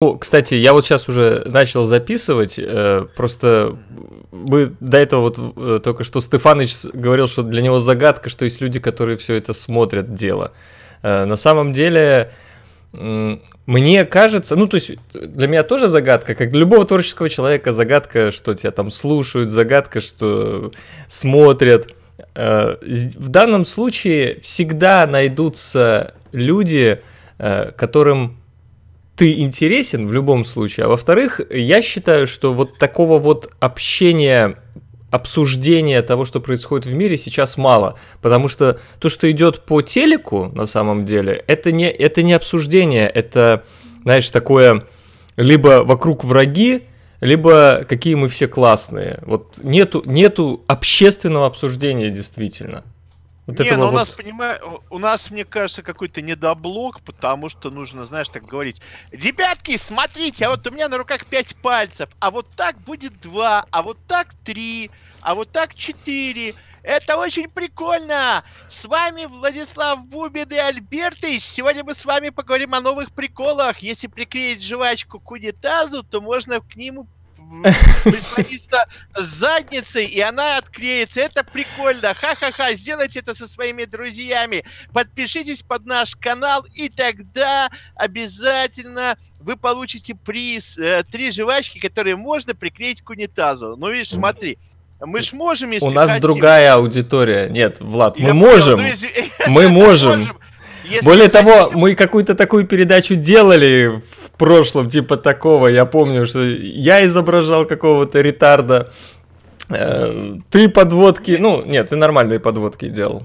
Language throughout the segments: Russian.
Ну, кстати, я вот сейчас уже начал записывать, э, просто мы до этого вот э, только что Стефаныч говорил, что для него загадка, что есть люди, которые все это смотрят дело. Э, на самом деле, мне кажется, ну, то есть для меня тоже загадка, как для любого творческого человека загадка, что тебя там слушают, загадка, что смотрят. В данном случае всегда найдутся люди, которым ты интересен в любом случае. А во-вторых, я считаю, что вот такого вот общения обсуждения того, что происходит в мире, сейчас мало. Потому что то, что идет по телеку, на самом деле, это не, это не обсуждение, это, знаешь, такое либо вокруг враги, либо какие мы все классные. Вот нету, нету общественного обсуждения действительно. Вот не, ну у нас, вот... понимаю, у нас, мне кажется, какой-то недоблок, потому что нужно, знаешь, так говорить. Ребятки, смотрите, а вот у меня на руках 5 пальцев, а вот так будет 2, а вот так 3, а вот так 4. Это очень прикольно! С вами Владислав Бубин и Альберт Альбертыч. Сегодня мы с вами поговорим о новых приколах. Если приклеить жвачку к унитазу, то можно к нему прислониться с задницей, и она отклеится. Это прикольно. Ха-ха-ха, сделайте это со своими друзьями. Подпишитесь под наш канал, и тогда обязательно вы получите приз. Э, Три жвачки, которые можно приклеить к унитазу. Ну, видишь, смотри. Мы ж можем, если У нас хотим. другая аудитория. Нет, Влад, мы Я можем. Понял, ну, из... мы можем. Если Более того, мы какую-то такую передачу делали в прошлом, типа такого. Я помню, что я изображал какого-то ретарда. Э, ты подводки, ну, нет, ты нормальные подводки делал.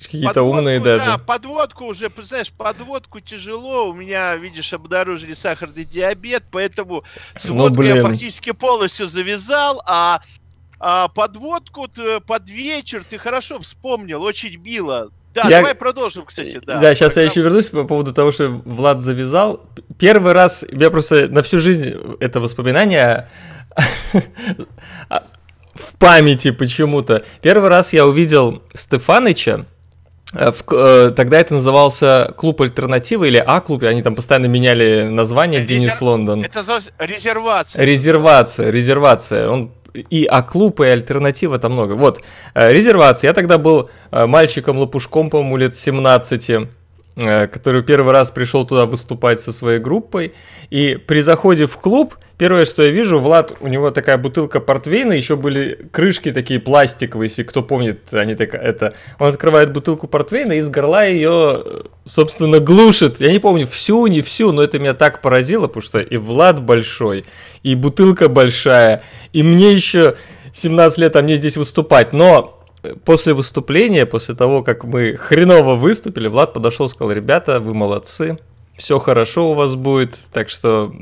Какие-то умные даже. Да, подводку уже, знаешь, подводку тяжело. У меня, видишь, обнаружили сахарный диабет, поэтому с ну, водкой блин. я фактически полностью завязал, а, а подводку под вечер ты хорошо вспомнил, очень мило. Да, я... давай продолжим, кстати, да. Да, сейчас Программ... я еще вернусь по поводу того, что Влад завязал. Первый раз, я просто на всю жизнь это воспоминание в памяти почему-то. Первый раз я увидел Стефаныча, э, в, э, тогда это назывался клуб альтернативы или А-клуб, они там постоянно меняли название Резер... Денис Лондон. Это называлось резервация. Резервация, резервация. Он и А-клуб, и альтернатива там много. Вот, э, резервация. Я тогда был э, мальчиком-лопушком, по-моему, лет 17 Э, который первый раз пришел туда выступать со своей группой. И при заходе в клуб, первое, что я вижу, Влад, у него такая бутылка портвейна, еще были крышки такие пластиковые, если кто помнит, они так, это... Он открывает бутылку портвейна и из горла ее, э, собственно, глушит. Я не помню, всю, не всю, но это меня так поразило, потому что и Влад большой, и бутылка большая, и мне еще 17 лет, а мне здесь выступать. Но после выступления, после того, как мы хреново выступили, Влад подошел и сказал, ребята, вы молодцы, все хорошо у вас будет, так что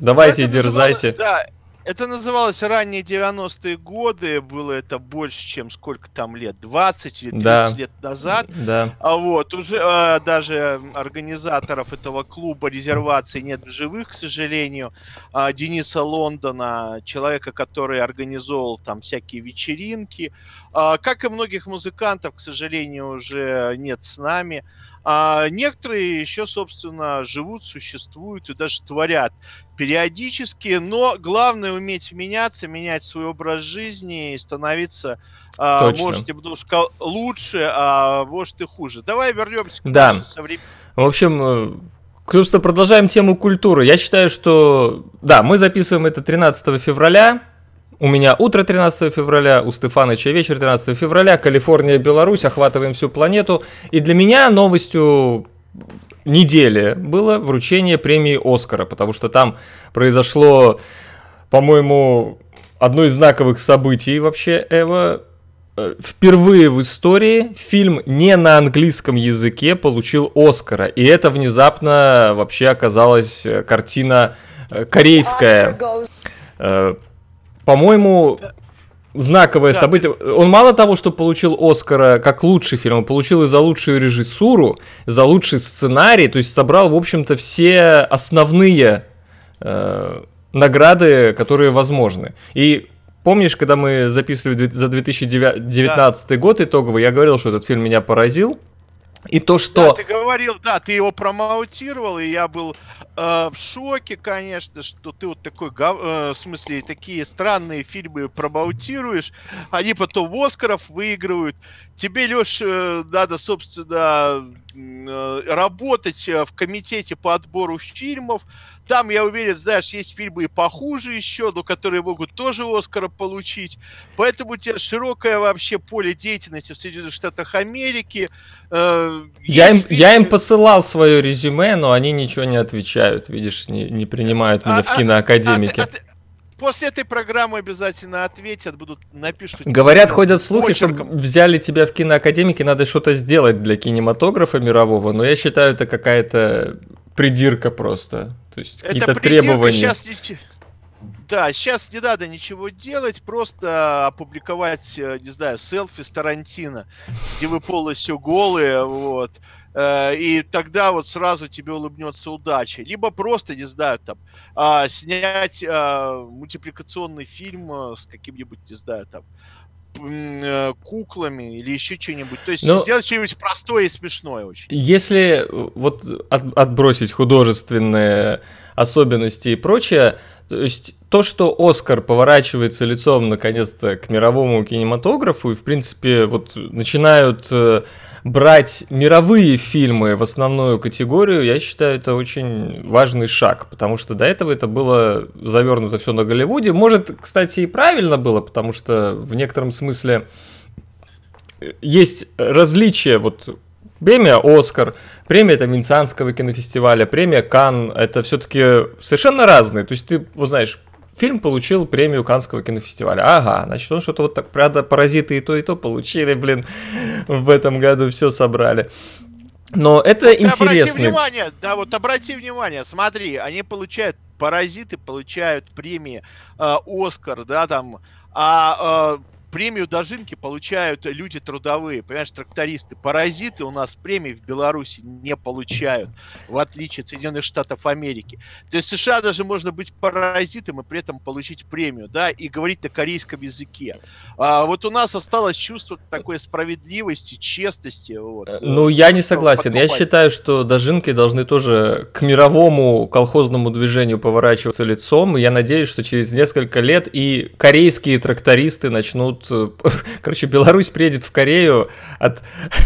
давайте, это дерзайте. Называлось, да, это называлось ранние 90-е годы, было это больше, чем сколько там лет, 20 или 30 да. лет назад. Да. А вот уже а, даже организаторов этого клуба резервации нет в живых, к сожалению. А, Дениса Лондона, человека, который организовал там всякие вечеринки. А, как и многих музыкантов, к сожалению, уже нет с нами. А некоторые еще, собственно, живут, существуют и даже творят периодически. Но главное уметь меняться, менять свой образ жизни и становиться, а, можете, потому что лучше, а может и хуже. Давай вернемся к да. современному. В общем, э, Собственно, продолжаем тему культуры. Я считаю, что... Да, мы записываем это 13 февраля. У меня утро 13 февраля, у Стефаныча вечер 13 февраля, Калифорния, Беларусь, охватываем всю планету. И для меня новостью недели было вручение премии Оскара, потому что там произошло, по-моему, одно из знаковых событий вообще Эва. Э, впервые в истории фильм не на английском языке получил Оскара. И это внезапно вообще оказалась картина э, корейская по-моему, знаковое да, событие. Ты... Он мало того, что получил Оскара как лучший фильм, он получил и за лучшую режиссуру, за лучший сценарий, то есть собрал, в общем-то, все основные э, награды, которые возможны. И помнишь, когда мы записывали за 2019 да. год итоговый, я говорил, что этот фильм меня поразил. И то, что... Да, ты говорил, да, ты его промоутировал, и я был э, в шоке, конечно, что ты вот такой, э, в смысле, такие странные фильмы промоутируешь, они потом Оскаров выигрывают. Тебе, Леш, э, надо, собственно, Э, работать э, в комитете по отбору фильмов. Там, я уверен, знаешь, есть фильмы и похуже еще, но которые могут тоже Оскара получить. Поэтому у тебя широкое вообще поле деятельности в Соединенных Штатах Америки. Э, я им, фильмы... я им посылал свое резюме, но они ничего не отвечают, видишь, не, не принимают меня а, в а, а а киноакадемике. А, а, а, После этой программы обязательно ответят, будут напишут. Говорят, ходят слухи, что взяли тебя в киноакадемике, надо что-то сделать для кинематографа мирового, но я считаю, это какая-то придирка просто. То есть какие-то требования. Сейчас да, сейчас не надо ничего делать, просто опубликовать, э, не знаю, селфи с Тарантино, где вы полностью голые, вот, Э, и тогда вот сразу тебе улыбнется удача. Либо просто, не знаю, там, а, снять а, мультипликационный фильм э, с каким-нибудь, не знаю, там, э, куклами или еще что-нибудь. То есть Но... Ну, сделать что-нибудь простое и смешное очень. Если вот от, отбросить художественные особенности и прочее, то есть то, что Оскар поворачивается лицом наконец-то к мировому кинематографу и, в принципе, вот начинают э, брать мировые фильмы в основную категорию, я считаю, это очень важный шаг, потому что до этого это было завернуто все на Голливуде. Может, кстати, и правильно было, потому что в некотором смысле э, есть различия вот Премия Оскар, премия это Венецианского кинофестиваля, премия Кан, это все-таки совершенно разные. То есть ты, вот знаешь, Фильм получил премию Канского кинофестиваля. Ага, значит, он что-то вот так, правда, паразиты и то, и то получили, блин, в этом году все собрали. Но это да, интересно. Обрати внимание, да, вот обрати внимание, смотри, они получают, паразиты получают премии э, Оскар, да, там, а э, премию Дожинки получают люди трудовые, понимаешь, трактористы. Паразиты у нас премии в Беларуси не получают, в отличие от Соединенных Штатов Америки. То есть в США даже можно быть паразитом и при этом получить премию, да, и говорить на корейском языке. А вот у нас осталось чувство такой справедливости, честности. Вот, э, ну, я не согласен. Подкупать. Я считаю, что Дожинки должны тоже к мировому колхозному движению поворачиваться лицом. И я надеюсь, что через несколько лет и корейские трактористы начнут тут, э, короче, Беларусь приедет в Корею, от,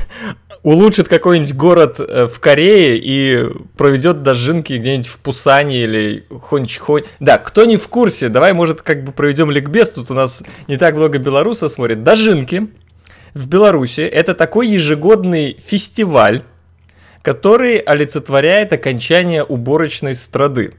улучшит какой-нибудь город э, в Корее и проведет дожинки где-нибудь в Пусане или Хончхон. Да, кто не в курсе, давай, может, как бы проведем ликбез, тут у нас не так много белорусов смотрит. Дожинки в Беларуси – это такой ежегодный фестиваль, который олицетворяет окончание уборочной страды.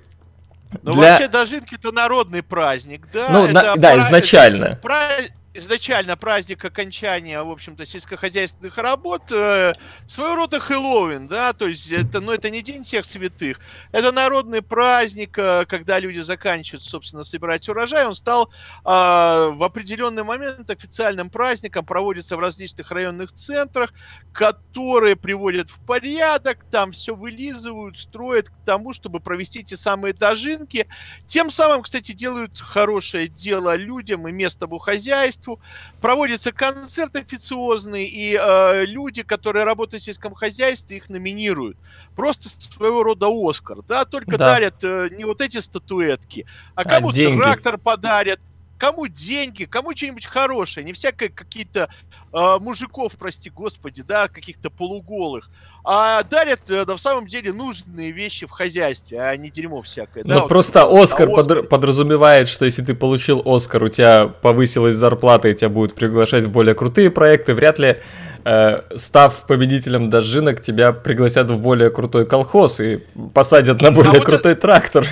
Ну, Для... вообще, дожинки – это народный праздник, да? Ну, это на... да, изначально. Это изначально праздник окончания, в общем-то, сельскохозяйственных работ, э, своего рода Хэллоуин, да, то есть это, ну, это не День всех святых, это народный праздник, э, когда люди заканчивают, собственно, собирать урожай, он стал э, в определенный момент официальным праздником, проводится в различных районных центрах, которые приводят в порядок, там все вылизывают, строят к тому, чтобы провести эти самые дожинки, тем самым, кстати, делают хорошее дело людям и местному хозяйству, хозяйству, проводятся концерты официозные, и э, люди, которые работают в сельском хозяйстве, их номинируют. Просто своего рода Оскар, да, только да. дарят э, не вот эти статуэтки, а, а кому-то трактор подарят, Кому деньги, кому что-нибудь хорошее, не всякое какие-то э, мужиков, прости господи, да, каких-то полуголых, а дарят э, на самом деле нужные вещи в хозяйстве, а не дерьмо всякое. Да, ну вот просто вот, Оскар, Оскар под, подразумевает, что если ты получил Оскар, у тебя повысилась зарплата и тебя будут приглашать в более крутые проекты, вряд ли э, став победителем дожинок, тебя пригласят в более крутой колхоз и посадят на а более а вот крутой это... трактор.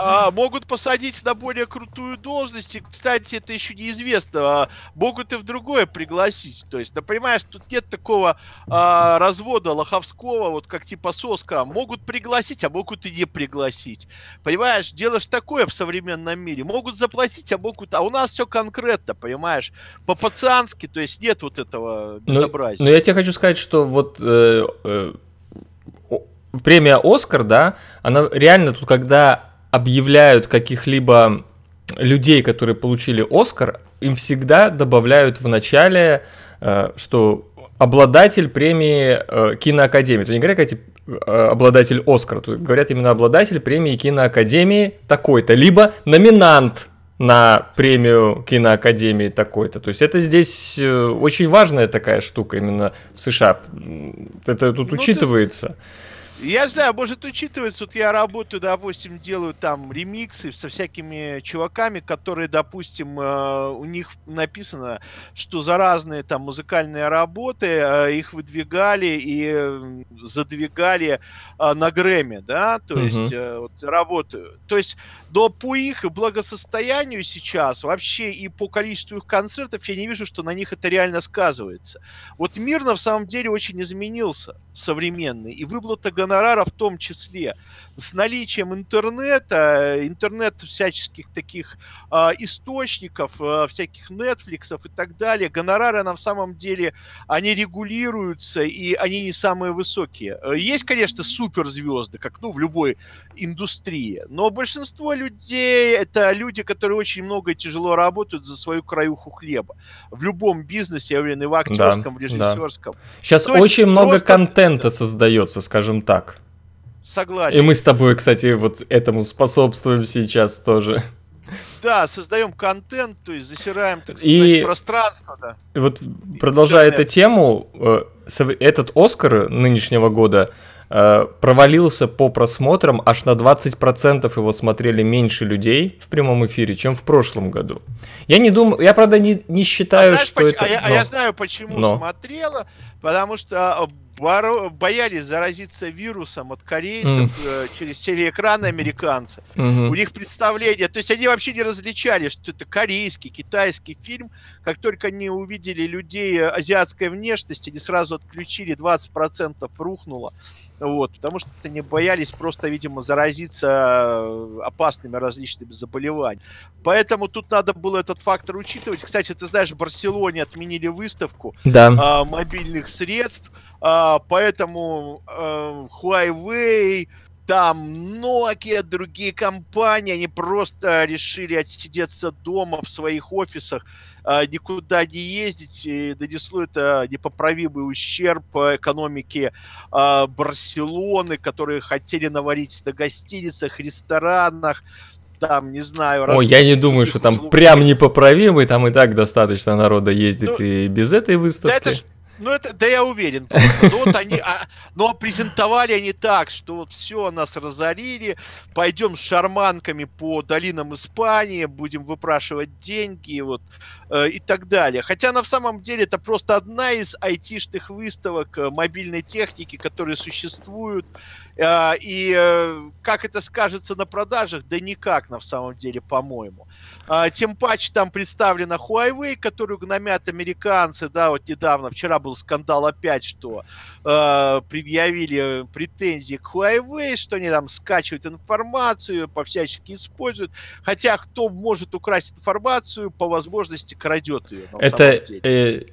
А, могут посадить на более крутую должность. И, кстати, это еще неизвестно. А, могут и в другое пригласить. То есть, да ну, понимаешь, тут нет такого а, развода лоховского, вот как типа соска. А могут пригласить, а могут и не пригласить. Понимаешь, дело же такое в современном мире. Могут заплатить, а могут... А у нас все конкретно, понимаешь? По-пацански, то есть нет вот этого ну, безобразия. Но, ну, но я тебе хочу сказать, что вот... Э, э... Премия Оскар, да, она реально тут, когда объявляют каких-либо людей, которые получили Оскар, им всегда добавляют в начале, э, что обладатель премии э, киноакадемии. То не говорят, как э, обладатель Оскара, тут говорят именно обладатель премии киноакадемии такой-то, либо номинант на премию киноакадемии такой-то. То есть это здесь очень важная такая штука именно в США. Это тут ну, учитывается. Ты... Я знаю, может учитывается, вот я работаю, допустим, делаю там ремиксы со всякими чуваками, которые, допустим, э, у них написано, что за разные там музыкальные работы э, их выдвигали и задвигали э, на Грэмми, да, то угу. есть вот, работаю. То есть, до по их благосостоянию сейчас вообще и по количеству их концертов я не вижу, что на них это реально сказывается. Вот мир на самом деле очень изменился современный, и выплата гонорара в том числе с наличием интернета, э, интернет всяческих таких э, источников, э, всяких Netflix и так далее, гонорары на самом деле, они регулируются, и они не самые высокие. Э, есть, конечно, суперзвезды, как ну, в любой индустрии, но большинство людей это люди, которые очень много и тяжело работают за свою краюху хлеба. В любом бизнесе, я уверен, и в актерском, да, в режиссерском. Да. Сейчас То очень много просто... контента создается, скажем так. Согласен. И мы с тобой, кстати, вот этому способствуем сейчас тоже. Да, создаем контент, то есть засираем, так сказать, и пространство, да. И вот продолжая Интернет. эту тему, э, этот Оскар нынешнего года э, провалился по просмотрам, аж на 20% его смотрели меньше людей в прямом эфире, чем в прошлом году. Я не думаю, я правда не, не считаю, а знаешь, что поч- это... А я, а но... я знаю, почему но. смотрела, потому что а, боро- боялись заразиться вирусом от корейцев mm. э, через телеэкраны американцы. Mm-hmm. У них представление, то есть они вообще не различали, что это корейский, китайский фильм. Как только они увидели людей э, азиатской внешности, они сразу отключили, 20% рухнуло. Вот, потому что они боялись просто, видимо, заразиться э, опасными различными заболеваниями. Поэтому тут надо было этот фактор учитывать. Кстати, ты знаешь, в Барселоне отменили выставку да. а, мобильных средств, а, поэтому а, Huawei, там многие другие компании, они просто решили отсидеться дома в своих офисах, а, никуда не ездить, и донесло это а, непоправимый ущерб экономике а, Барселоны, которые хотели наварить на гостиницах, ресторанах, там, не знаю... О, я не думаю, что там прям непоправимый, там и так достаточно народа ездит ну, и без этой выставки. Да это ну, это, да я уверен. Ну, вот они, а, но ну, презентовали они так, что вот все, нас разорили, пойдем с шарманками по долинам Испании, будем выпрашивать деньги вот, э, и так далее. Хотя на самом деле это просто одна из айтишных выставок э, мобильной техники, которые существуют. Э, и э, как это скажется на продажах? Да никак на самом деле, по-моему. А, тем паче там представлена Huawei, которую гномят американцы, да, вот недавно, вчера был скандал опять, что э, предъявили претензии к Huawei, что они там скачивают информацию, по-всячески используют, хотя кто может украсть информацию, по возможности крадет ее. Это, э,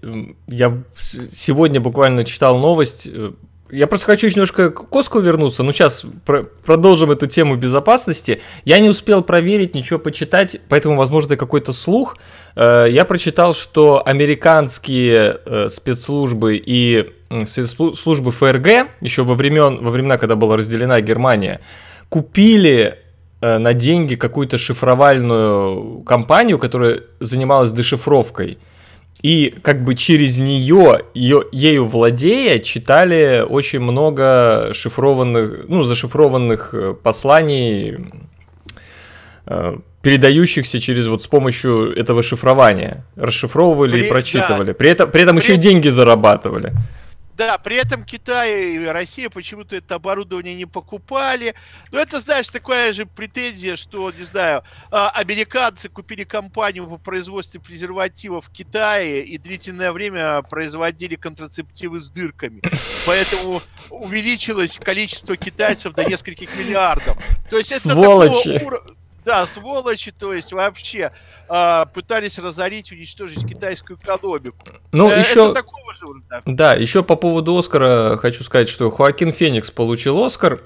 я сегодня буквально читал новость, э, я просто хочу немножко к Коску вернуться, но сейчас про продолжим эту тему безопасности. Я не успел проверить, ничего почитать, поэтому, возможно, это какой-то слух. Э, я прочитал, что американские э, спецслужбы и службы ФРГ, еще во, времен, во времена, когда была разделена Германия, купили э, на деньги какую-то шифровальную компанию, которая занималась дешифровкой – и как бы через нее, ее, ею владея, читали очень много шифрованных, ну, зашифрованных э, посланий, э, передающихся через вот с помощью этого шифрования. Расшифровывали при, и прочитывали. Да. При этом, при этом при... еще и деньги зарабатывали. Да, при этом Китай и Россия почему-то это оборудование не покупали. Но это, знаешь, такая же претензия, что, не знаю, а, американцы купили компанию по производству презервативов в Китае и длительное время производили контрацептивы с дырками. Поэтому увеличилось количество китайцев до нескольких миллиардов. То есть Сволочи. это такого уровня да, сволочи, то есть вообще э, пытались разорить, уничтожить китайскую экономику. Ну, э, еще... же уровня. Да, еще по поводу Оскара хочу сказать, что Хоакин Феникс получил Оскар.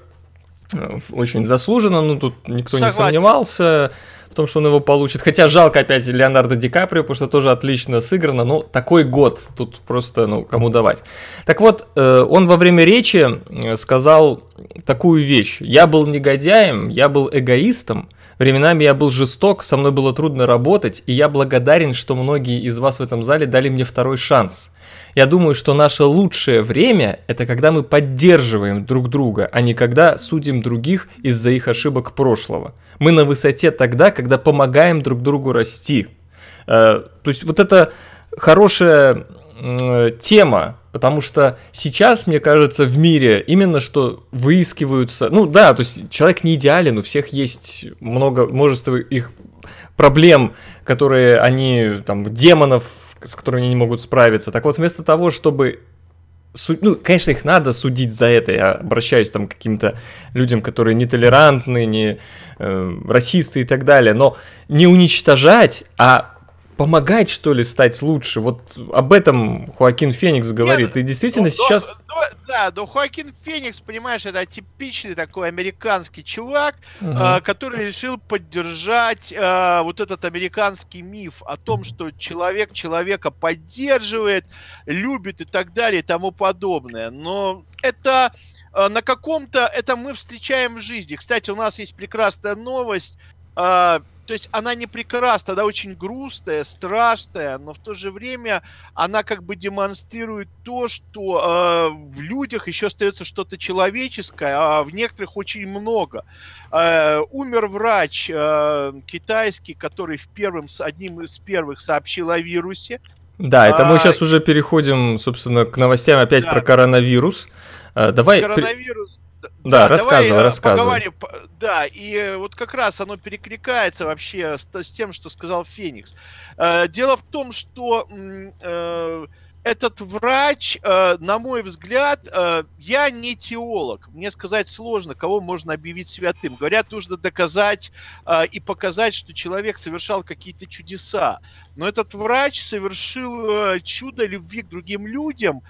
Э, очень заслуженно, ну тут никто Согласен. не сомневался в том, что он его получит. Хотя жалко опять Леонардо Ди Каприо, потому что тоже отлично сыграно, но такой год тут просто, ну, кому давать. Так вот, э, он во время речи э, сказал такую вещь. «Я был негодяем, я был эгоистом, Временами я был жесток, со мной было трудно работать, и я благодарен, что многие из вас в этом зале дали мне второй шанс. Я думаю, что наше лучшее время – это когда мы поддерживаем друг друга, а не когда судим других из-за их ошибок прошлого. Мы на высоте тогда, когда помогаем друг другу расти. Э, то есть вот это хорошая э, тема Потому что сейчас, мне кажется, в мире именно что выискиваются... Ну да, то есть человек не идеален, у всех есть много, множество их проблем, которые они, там, демонов, с которыми они не могут справиться. Так вот, вместо того, чтобы Суд... Ну, конечно, их надо судить за это. Я обращаюсь там к каким-то людям, которые нетолерантны, не э, расисты и так далее. Но не уничтожать, а Помогает что ли, стать лучше. Вот об этом Хоакин Феникс говорит. Нет, ну, и действительно ну, сейчас... Ну, ну да, но ну, Хоакин Феникс, понимаешь, это типичный такой американский чувак, угу. э, который решил поддержать э, вот этот американский миф о том, что человек человека поддерживает, любит и так далее и тому подобное. Но это э, на каком-то... Это мы встречаем в жизни. Кстати, у нас есть прекрасная новость. Uh, то есть она не прекрасна, она очень грустная, страшная, но в то же время она как бы демонстрирует то, что э, в людях еще остается что-то человеческое, а в некоторых очень много. Э, умер врач э, китайский, который в первым, одним из первых сообщил о вирусе. Да, это а, мы сейчас уже переходим, собственно, к новостям опять да. про коронавирус. Э, давай. Коронавирус. При да, да рассказывал, давай э, рассказывал. Поговорим. Да, и э, вот как раз оно перекликается вообще с, с тем, что сказал Феникс. Э, дело в том, что этот врач, на мой взгляд, я не теолог. Мне сказать сложно, кого можно объявить святым. Говорят, нужно доказать и показать, что человек совершал какие-то чудеса. Но этот врач совершил чудо любви к другим людям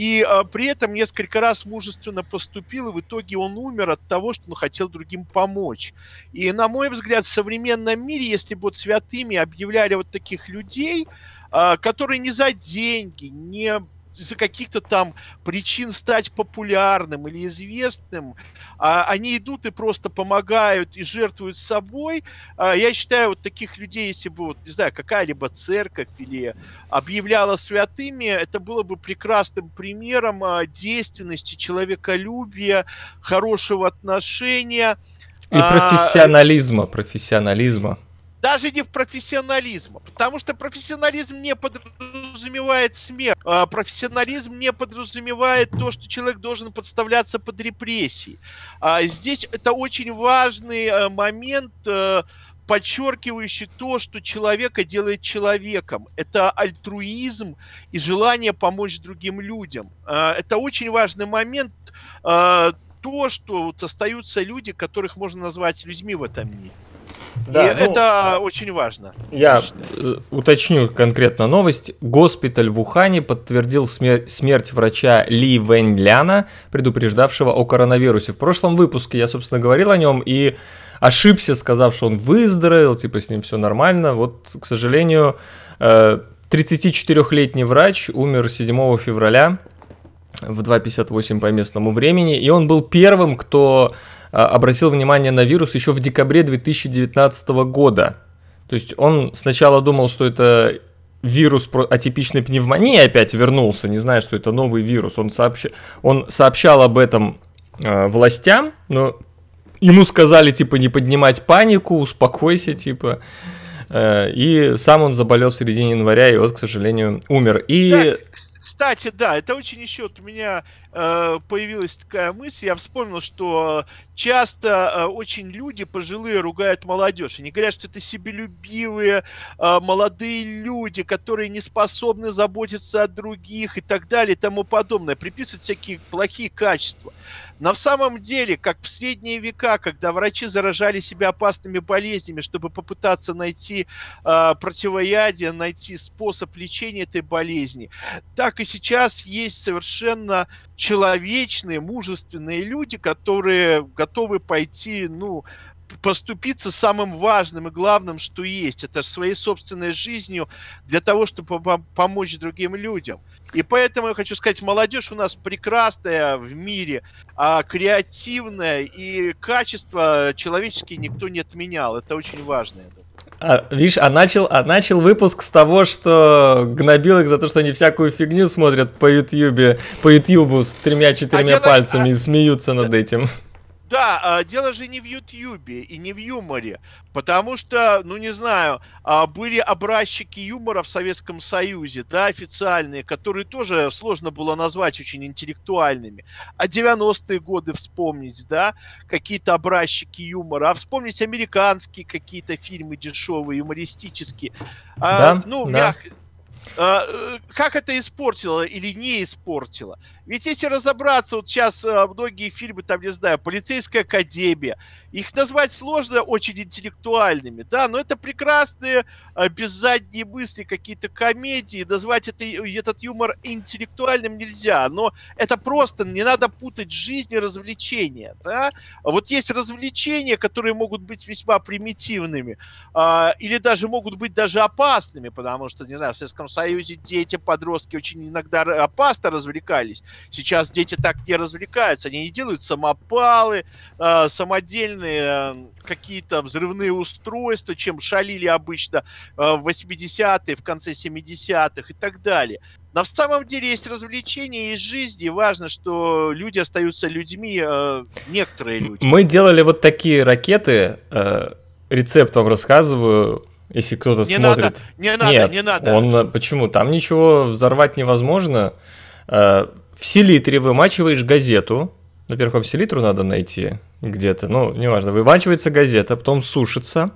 и а, при этом несколько раз мужественно поступил, и в итоге он умер от того, что он хотел другим помочь. И, на мой взгляд, в современном мире, если бы вот святыми объявляли вот таких людей, а, которые не за деньги, не из-за каких-то там причин стать популярным или известным, а, они идут и просто помогают и жертвуют собой. А, я считаю, вот таких людей, если бы, вот, не знаю, какая-либо церковь или объявляла святыми, это было бы прекрасным примером а, действенности, человеколюбия, хорошего отношения. И а, профессионализма, а, профессионализма. Даже не в профессионализма, потому что профессионализм не подразумевает подразумевает смерть. А, профессионализм не подразумевает то, что человек должен подставляться под репрессии. А, здесь это очень важный э, момент, э, подчеркивающий то, что человека делает человеком. Это альтруизм и желание помочь другим людям. А, это очень важный момент, э, то, что остаются люди, которых можно назвать людьми в этом мире. Да, и ну, это а, очень важно. Я конечно. Э, уточню конкретно новость. Госпиталь в Ухане подтвердил смер- смерть врача Ли Вэньляна, предупреждавшего о коронавирусе. В прошлом выпуске я, собственно, говорил о нем и ошибся, сказав, что он выздоровел, типа с ним все нормально. Вот, к сожалению, 34-летний э, врач умер 7 февраля в 2.58 по местному времени, и он был первым, кто а, обратил внимание на вирус еще в декабре 2019 года. То есть он сначала думал, что это вирус атипичной пневмонии опять вернулся, не зная, что это новый вирус. Он, сообщ... он сообщал об этом э, властям, но ему сказали, типа, не поднимать панику, успокойся, типа. Э, и сам он заболел в середине января, и вот, к сожалению, умер. И... Так, кстати, да, это очень еще вот у меня э, появилась такая мысль. Я вспомнил, что часто э, очень люди пожилые ругают молодежь. Они говорят, что это себелюбивые э, молодые люди, которые не способны заботиться о других и так далее и тому подобное. Приписывают всякие плохие качества. На самом деле, как в средние века, когда врачи заражали себя опасными болезнями, чтобы попытаться найти э, противоядие, найти способ лечения этой болезни, так и сейчас есть совершенно человечные, мужественные люди, которые готовы пойти, ну, поступиться самым важным и главным, что есть. Это своей собственной жизнью для того, чтобы помочь другим людям. И поэтому я хочу сказать, молодежь у нас прекрасная в мире, а креативная, и качество человеческие никто не отменял. Это очень важно. А, видишь, а начал, а начал выпуск с того, что гнобил их за то, что они всякую фигню смотрят по ютьюбе, по ютьюбу с тремя-четырьмя а пальцами а... и смеются над этим. Да, э, дело же не в Ютьюбе и не в юморе, потому что, ну не знаю, а, были образчики юмора в Советском Союзе, да, официальные, которые тоже сложно было назвать очень интеллектуальными. А 90-е годы вспомнить, да, какие-то образчики юмора, а вспомнить американские какие-то фильмы дешевые, юмористические. А, да, ну, да. Мяг... А, э, как это испортило или не испортило? Ведь если разобраться, вот сейчас э, многие фильмы, там, не знаю, «Полицейская академия», их назвать сложно очень интеллектуальными, да, но это прекрасные э, без задней мысли какие-то комедии, назвать это, э, этот юмор интеллектуальным нельзя, но это просто, не надо путать жизнь и развлечения, да. Вот есть развлечения, которые могут быть весьма примитивными, а, или даже могут быть даже опасными, потому что, не знаю, в Советском Союзе дети, подростки очень иногда опасно развлекались, Сейчас дети так не развлекаются, они не делают самопалы, э, самодельные э, какие-то взрывные устройства, чем шалили обычно э, в 80-е, в конце 70-х и так далее. На самом деле есть развлечения, есть жизни, важно, что люди остаются людьми, э, некоторые люди. Мы делали вот такие ракеты, э, рецепт вам рассказываю, если кто-то не смотрит. Надо, не надо, Нет, не надо. Он почему? Там ничего взорвать невозможно. В селитре вымачиваешь газету. Ну, во-первых, вам селитру надо найти где-то. Ну, неважно. Вымачивается газета, потом сушится.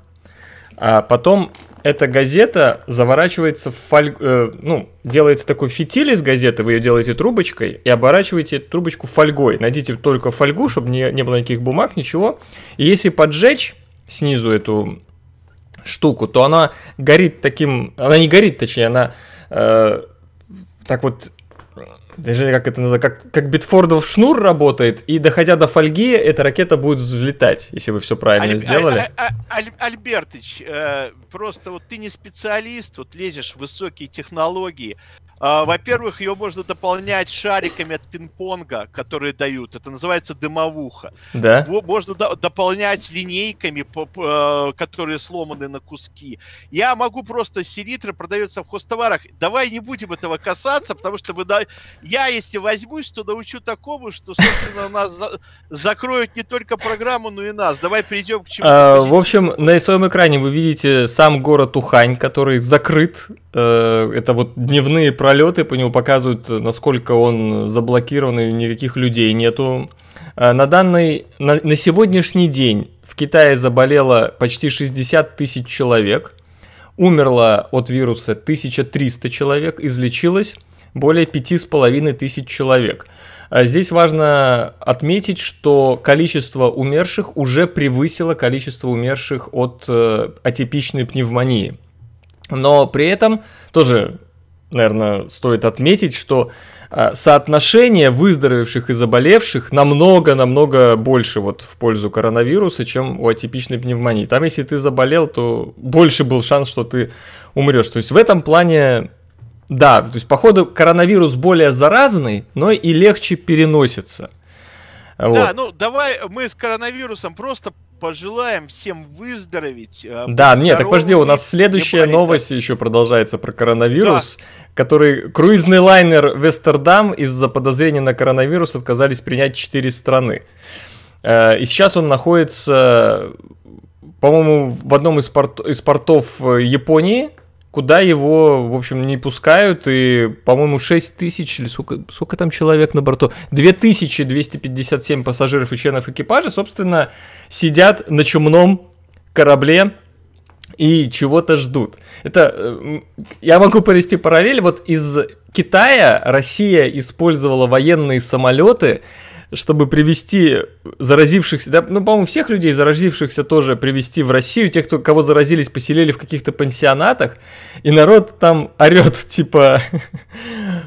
А потом эта газета заворачивается в фольгу, э, ну, делается такой фитиль из газеты, вы ее делаете трубочкой и оборачиваете эту трубочку фольгой. Найдите только фольгу, чтобы не, не было никаких бумаг, ничего. И если поджечь снизу эту штуку, то она горит таким... Она не горит, точнее, она э, так вот даже как это называется, как, как Битфордов шнур работает, и доходя до фольги, эта ракета будет взлетать, если вы все правильно Аль, сделали. Аль, Аль, Аль, Альбертыч, э, просто вот ты не специалист, вот лезешь в высокие технологии, а, во-первых, ее можно дополнять шариками от пинг-понга, которые дают. Это называется дымовуха. Да. Можно до- дополнять линейками, а, которые сломаны на куски. Я могу просто селитры продается в хостоварах. Давай не будем этого касаться, потому что вы, я, если возьмусь, то научу такому, что, собственно, нас за- закроют не только программу, но и нас. Давай перейдем к чему. А, в общем, на своем экране вы видите сам город Ухань, который закрыт. Э, это вот дневные пролеты по нему показывают, насколько он заблокирован и никаких людей нету. Э, на данный, на, на сегодняшний день в Китае заболело почти 60 тысяч человек, умерло от вируса 1300 человек, излечилось более 5,5 тысяч человек. Э, здесь важно отметить, что количество умерших уже превысило количество умерших от э, атипичной пневмонии. Но при этом тоже наверное, стоит отметить, что а, соотношение выздоровевших и заболевших намного-намного больше вот в пользу коронавируса, чем у атипичной пневмонии. Там, если ты заболел, то больше был шанс, что ты умрешь. То есть в этом плане, да, то есть походу коронавирус более заразный, но и легче переносится. Вот. Да, ну давай мы с коронавирусом просто пожелаем всем выздороветь. Э, да, нет, так подожди, у нас следующая новость еще продолжается про коронавирус, да. который круизный лайнер Вестердам из-за подозрения на коронавирус отказались принять четыре страны. Э, и сейчас он находится, по-моему, в одном из, порт- из портов э, Японии, куда его, в общем, не пускают, и, по-моему, 6 тысяч, или сколько, сколько там человек на борту, 2257 пассажиров и членов экипажа, собственно, сидят на чумном корабле и чего-то ждут. Это, э, я могу провести параллель, вот из Китая Россия использовала военные самолеты, чтобы привести заразившихся, да, ну, по-моему, всех людей, заразившихся тоже привести в Россию, тех, кто, кого заразились, поселили в каких-то пансионатах, и народ там орет, типа,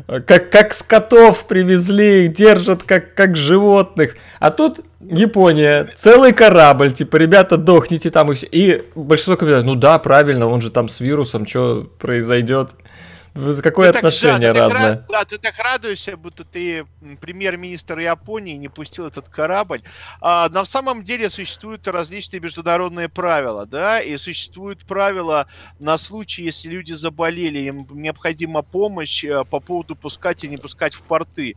как, как скотов привезли, держат как, как животных. А тут Япония, целый корабль, типа, ребята, дохните там и все. И большинство комментариев, ну да, правильно, он же там с вирусом, что произойдет. За какое ты отношение так, да, разное? так, да, ты так радуешься, будто ты премьер-министр Японии не пустил этот корабль. А, на самом деле существуют различные международные правила, да, и существуют правила на случай, если люди заболели, им необходима помощь э, по поводу пускать и не пускать в порты.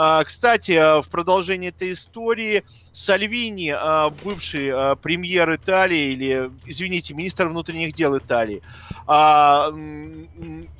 А, кстати, а, в продолжении этой истории Сальвини, а, бывший премьер Италии, или, извините, министр внутренних дел Италии,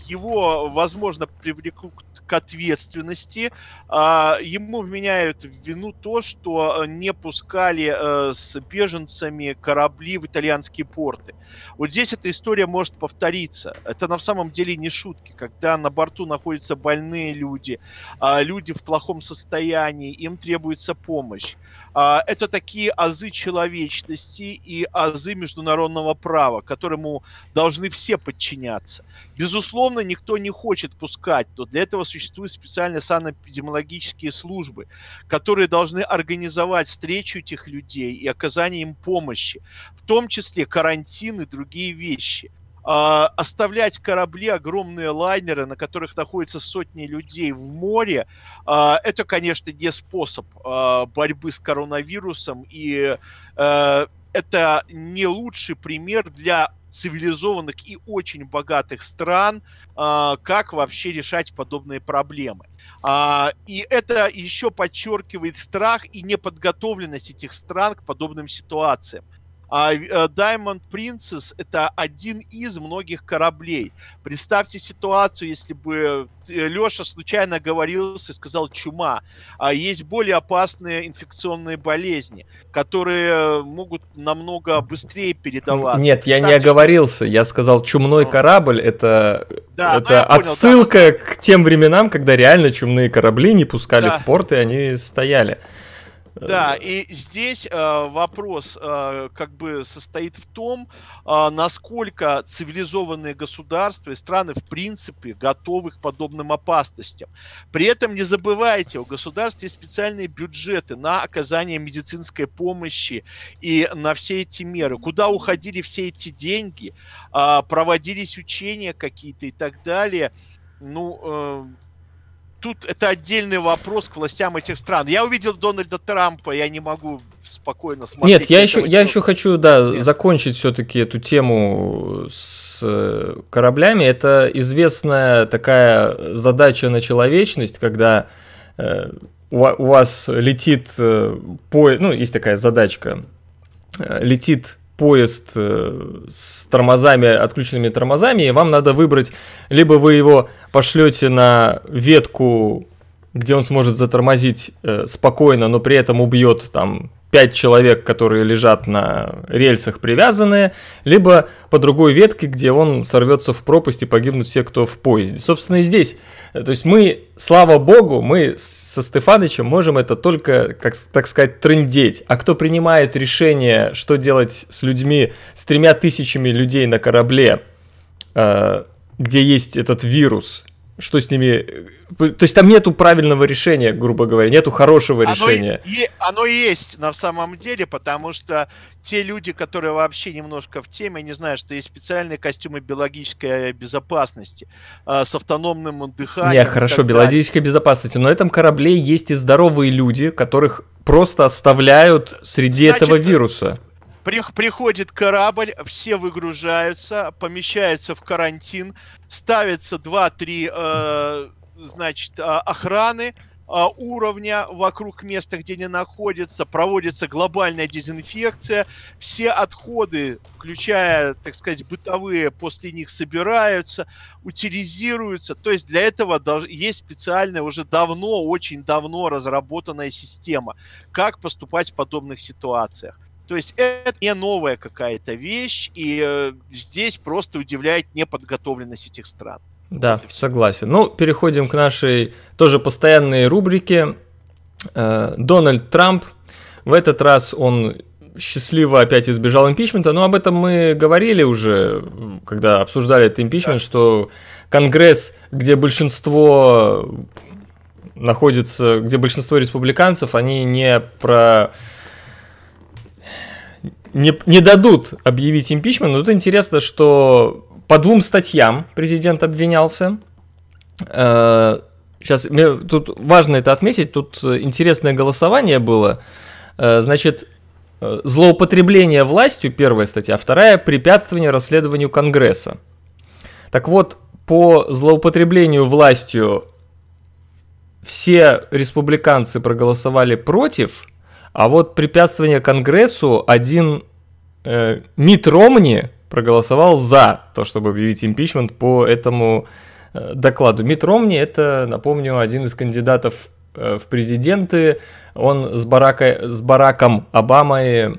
его, возможно, привлекут к ответственности. А, ему вменяют в вину то, что э, не пускали э, с беженцами корабли в итальянские порты. Вот здесь эта история может повториться. Это на самом деле не шутки, когда на борту находятся больные люди, а люди в плохом состоянии, им требуется помощь. А, это такие азы человечности и азы международного права, которому должны все подчиняться. Безусловно, никто не хочет пускать, но для этого существуют специальные санэпидемиологические службы, которые должны организовать встречу этих людей и оказание им помощи, в том числе карантин и другие вещи. А, оставлять корабли, огромные лайнеры, на которых находятся сотни людей в море, а, это, конечно, не способ а, борьбы с коронавирусом, и это не лучший пример для цивилизованных и очень богатых стран, как вообще решать подобные проблемы. И это еще подчеркивает страх и неподготовленность этих стран к подобным ситуациям. А э, Diamond Princess это один из многих кораблей. Представьте ситуацию, если бы э, Леша случайно говорился и сказал чума. А Есть более опасные инфекционные болезни, которые э, могут намного быстрее передаваться. Нет, я не оговорился. Я сказал чумной ну. корабль. Это, да, это ну, понял, отсылка да. к тем временам, когда реально чумные корабли не пускали да. в порт и они стояли. Э, да, и здесь э, вопрос э, как бы состоит в том, э, насколько цивилизованные государства и страны в принципе готовы к подобным опасностям. При этом не забывайте, у государств есть специальные бюджеты на оказание медицинской помощи и на все эти меры. Куда уходили все эти деньги, э, проводились учения какие-то и так далее. Ну, э, тут это отдельный вопрос к властям этих стран. Я увидел Дональда Трампа, я не могу спокойно смотреть. Нет, я еще, я еще хочу, да, Нет. закончить все-таки эту тему с э, кораблями. Это известная такая задача на человечность, когда э, у, вас летит э, поезд, ну, есть такая задачка, летит поезд э, с тормозами, отключенными тормозами, и вам надо выбрать, либо вы его пошлете на ветку где он сможет затормозить э, спокойно, но при этом убьет там пять человек, которые лежат на рельсах привязанные, либо по другой ветке, где он сорвется в пропасть и погибнут все, кто в поезде. Собственно, и здесь. Э, то есть мы, слава богу, мы со Стефанычем можем это только, как, так сказать, трындеть. А кто принимает решение, что делать с людьми, с тремя тысячами людей на корабле, э, где есть этот вирус, что с ними... Э, то есть там нету правильного решения, грубо говоря, нету хорошего оно решения. И, оно есть на самом деле, потому что те люди, которые вообще немножко в теме, не знают, что есть специальные костюмы биологической э, безопасности э, с автономным дыханием. Нет, хорошо, биологическая безопасность. Но на этом корабле есть и здоровые люди, которых просто оставляют среди Значит, этого вируса. При, приходит корабль, все выгружаются, помещаются в карантин, ставятся 2-3 э, значит, а, охраны, а, уровня вокруг места, где они находятся, проводится глобальная дезинфекция, все отходы, включая, так сказать, бытовые, после них собираются, утилизируются. То есть для этого есть специальная уже давно, очень давно разработанная система, как поступать в подобных ситуациях. То есть это не новая какая-то вещь, и э, здесь просто удивляет неподготовленность этих стран. Да, вот согласен. Ну, переходим к нашей тоже постоянной рубрике. Э, Дональд Трамп. В этот раз он счастливо опять избежал импичмента, но об этом мы говорили уже, когда обсуждали этот импичмент, да. что Конгресс, где большинство находится, где большинство республиканцев, они не про не, не дадут объявить импичмент. Но тут интересно, что по двум статьям президент обвинялся. Сейчас э, мне тут важно это отметить. Тут интересное голосование было. Э, значит, э, злоупотребление властью, первая статья, а вторая – препятствование расследованию Конгресса. Так вот, по злоупотреблению властью все республиканцы проголосовали против – а вот препятствование Конгрессу один э, Мит Ромни проголосовал за то, чтобы объявить импичмент по этому э, докладу. Мит Ромни это, напомню, один из кандидатов э, в президенты. Он с, Барака, с Бараком Обамой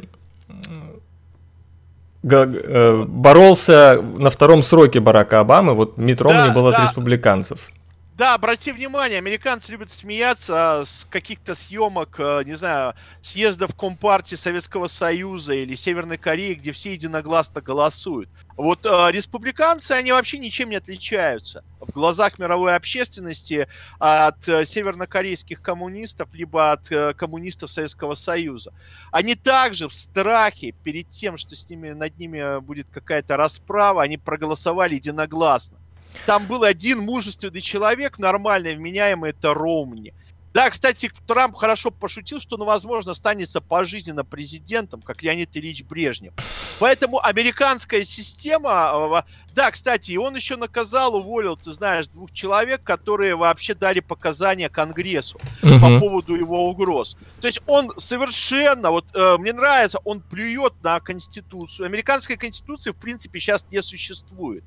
э, боролся на втором сроке Барака Обамы. Вот Мит Ромни да, был от да. республиканцев. Да, обрати внимание, американцы любят смеяться а, с каких-то съемок, а, не знаю, съездов Компартии Советского Союза или Северной Кореи, где все единогласно голосуют. Вот э, республиканцы, они вообще ничем не отличаются в глазах мировой общественности от э, севернокорейских коммунистов, либо от э, коммунистов Советского Союза. Они также в страхе перед тем, что с ними, над ними будет какая-то расправа, они проголосовали единогласно. Там был один мужественный человек, нормальный, вменяемый, это Ромни. Да, кстати, Трамп хорошо пошутил, что, он, ну, возможно, станется пожизненно президентом, как Леонид Ильич Брежнев. Поэтому американская система... А, а, а, да, кстати, и он еще наказал, уволил, ты знаешь, двух человек, которые вообще дали показания Конгрессу угу. по поводу его угроз. То есть он совершенно... Вот э, мне нравится, он плюет на Конституцию. Американская Конституция, в принципе, сейчас не существует.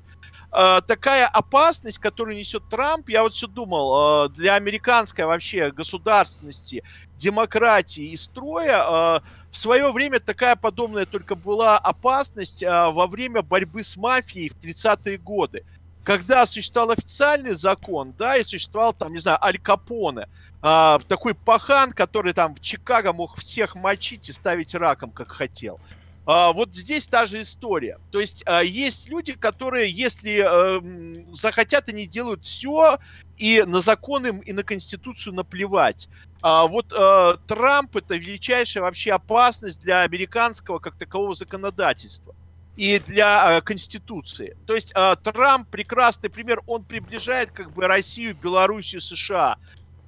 Э, такая опасность, которую несет Трамп, я вот все думал, э, для американской вообще государственности, демократии и строя... Э, в свое время такая подобная только была опасность а, во время борьбы с мафией в 30-е годы. Когда существовал официальный закон, да, и существовал там, не знаю, Аль Капоне, а, такой пахан, который там в Чикаго мог всех мочить и ставить раком, как хотел. А, вот здесь та же история. То есть а, есть люди, которые, если а, захотят, они делают все, и на законы и на Конституцию наплевать. А вот э, Трамп это величайшая вообще опасность для американского как такового законодательства и для э, Конституции. То есть э, Трамп прекрасный пример, он приближает как бы Россию, Белоруссию, США,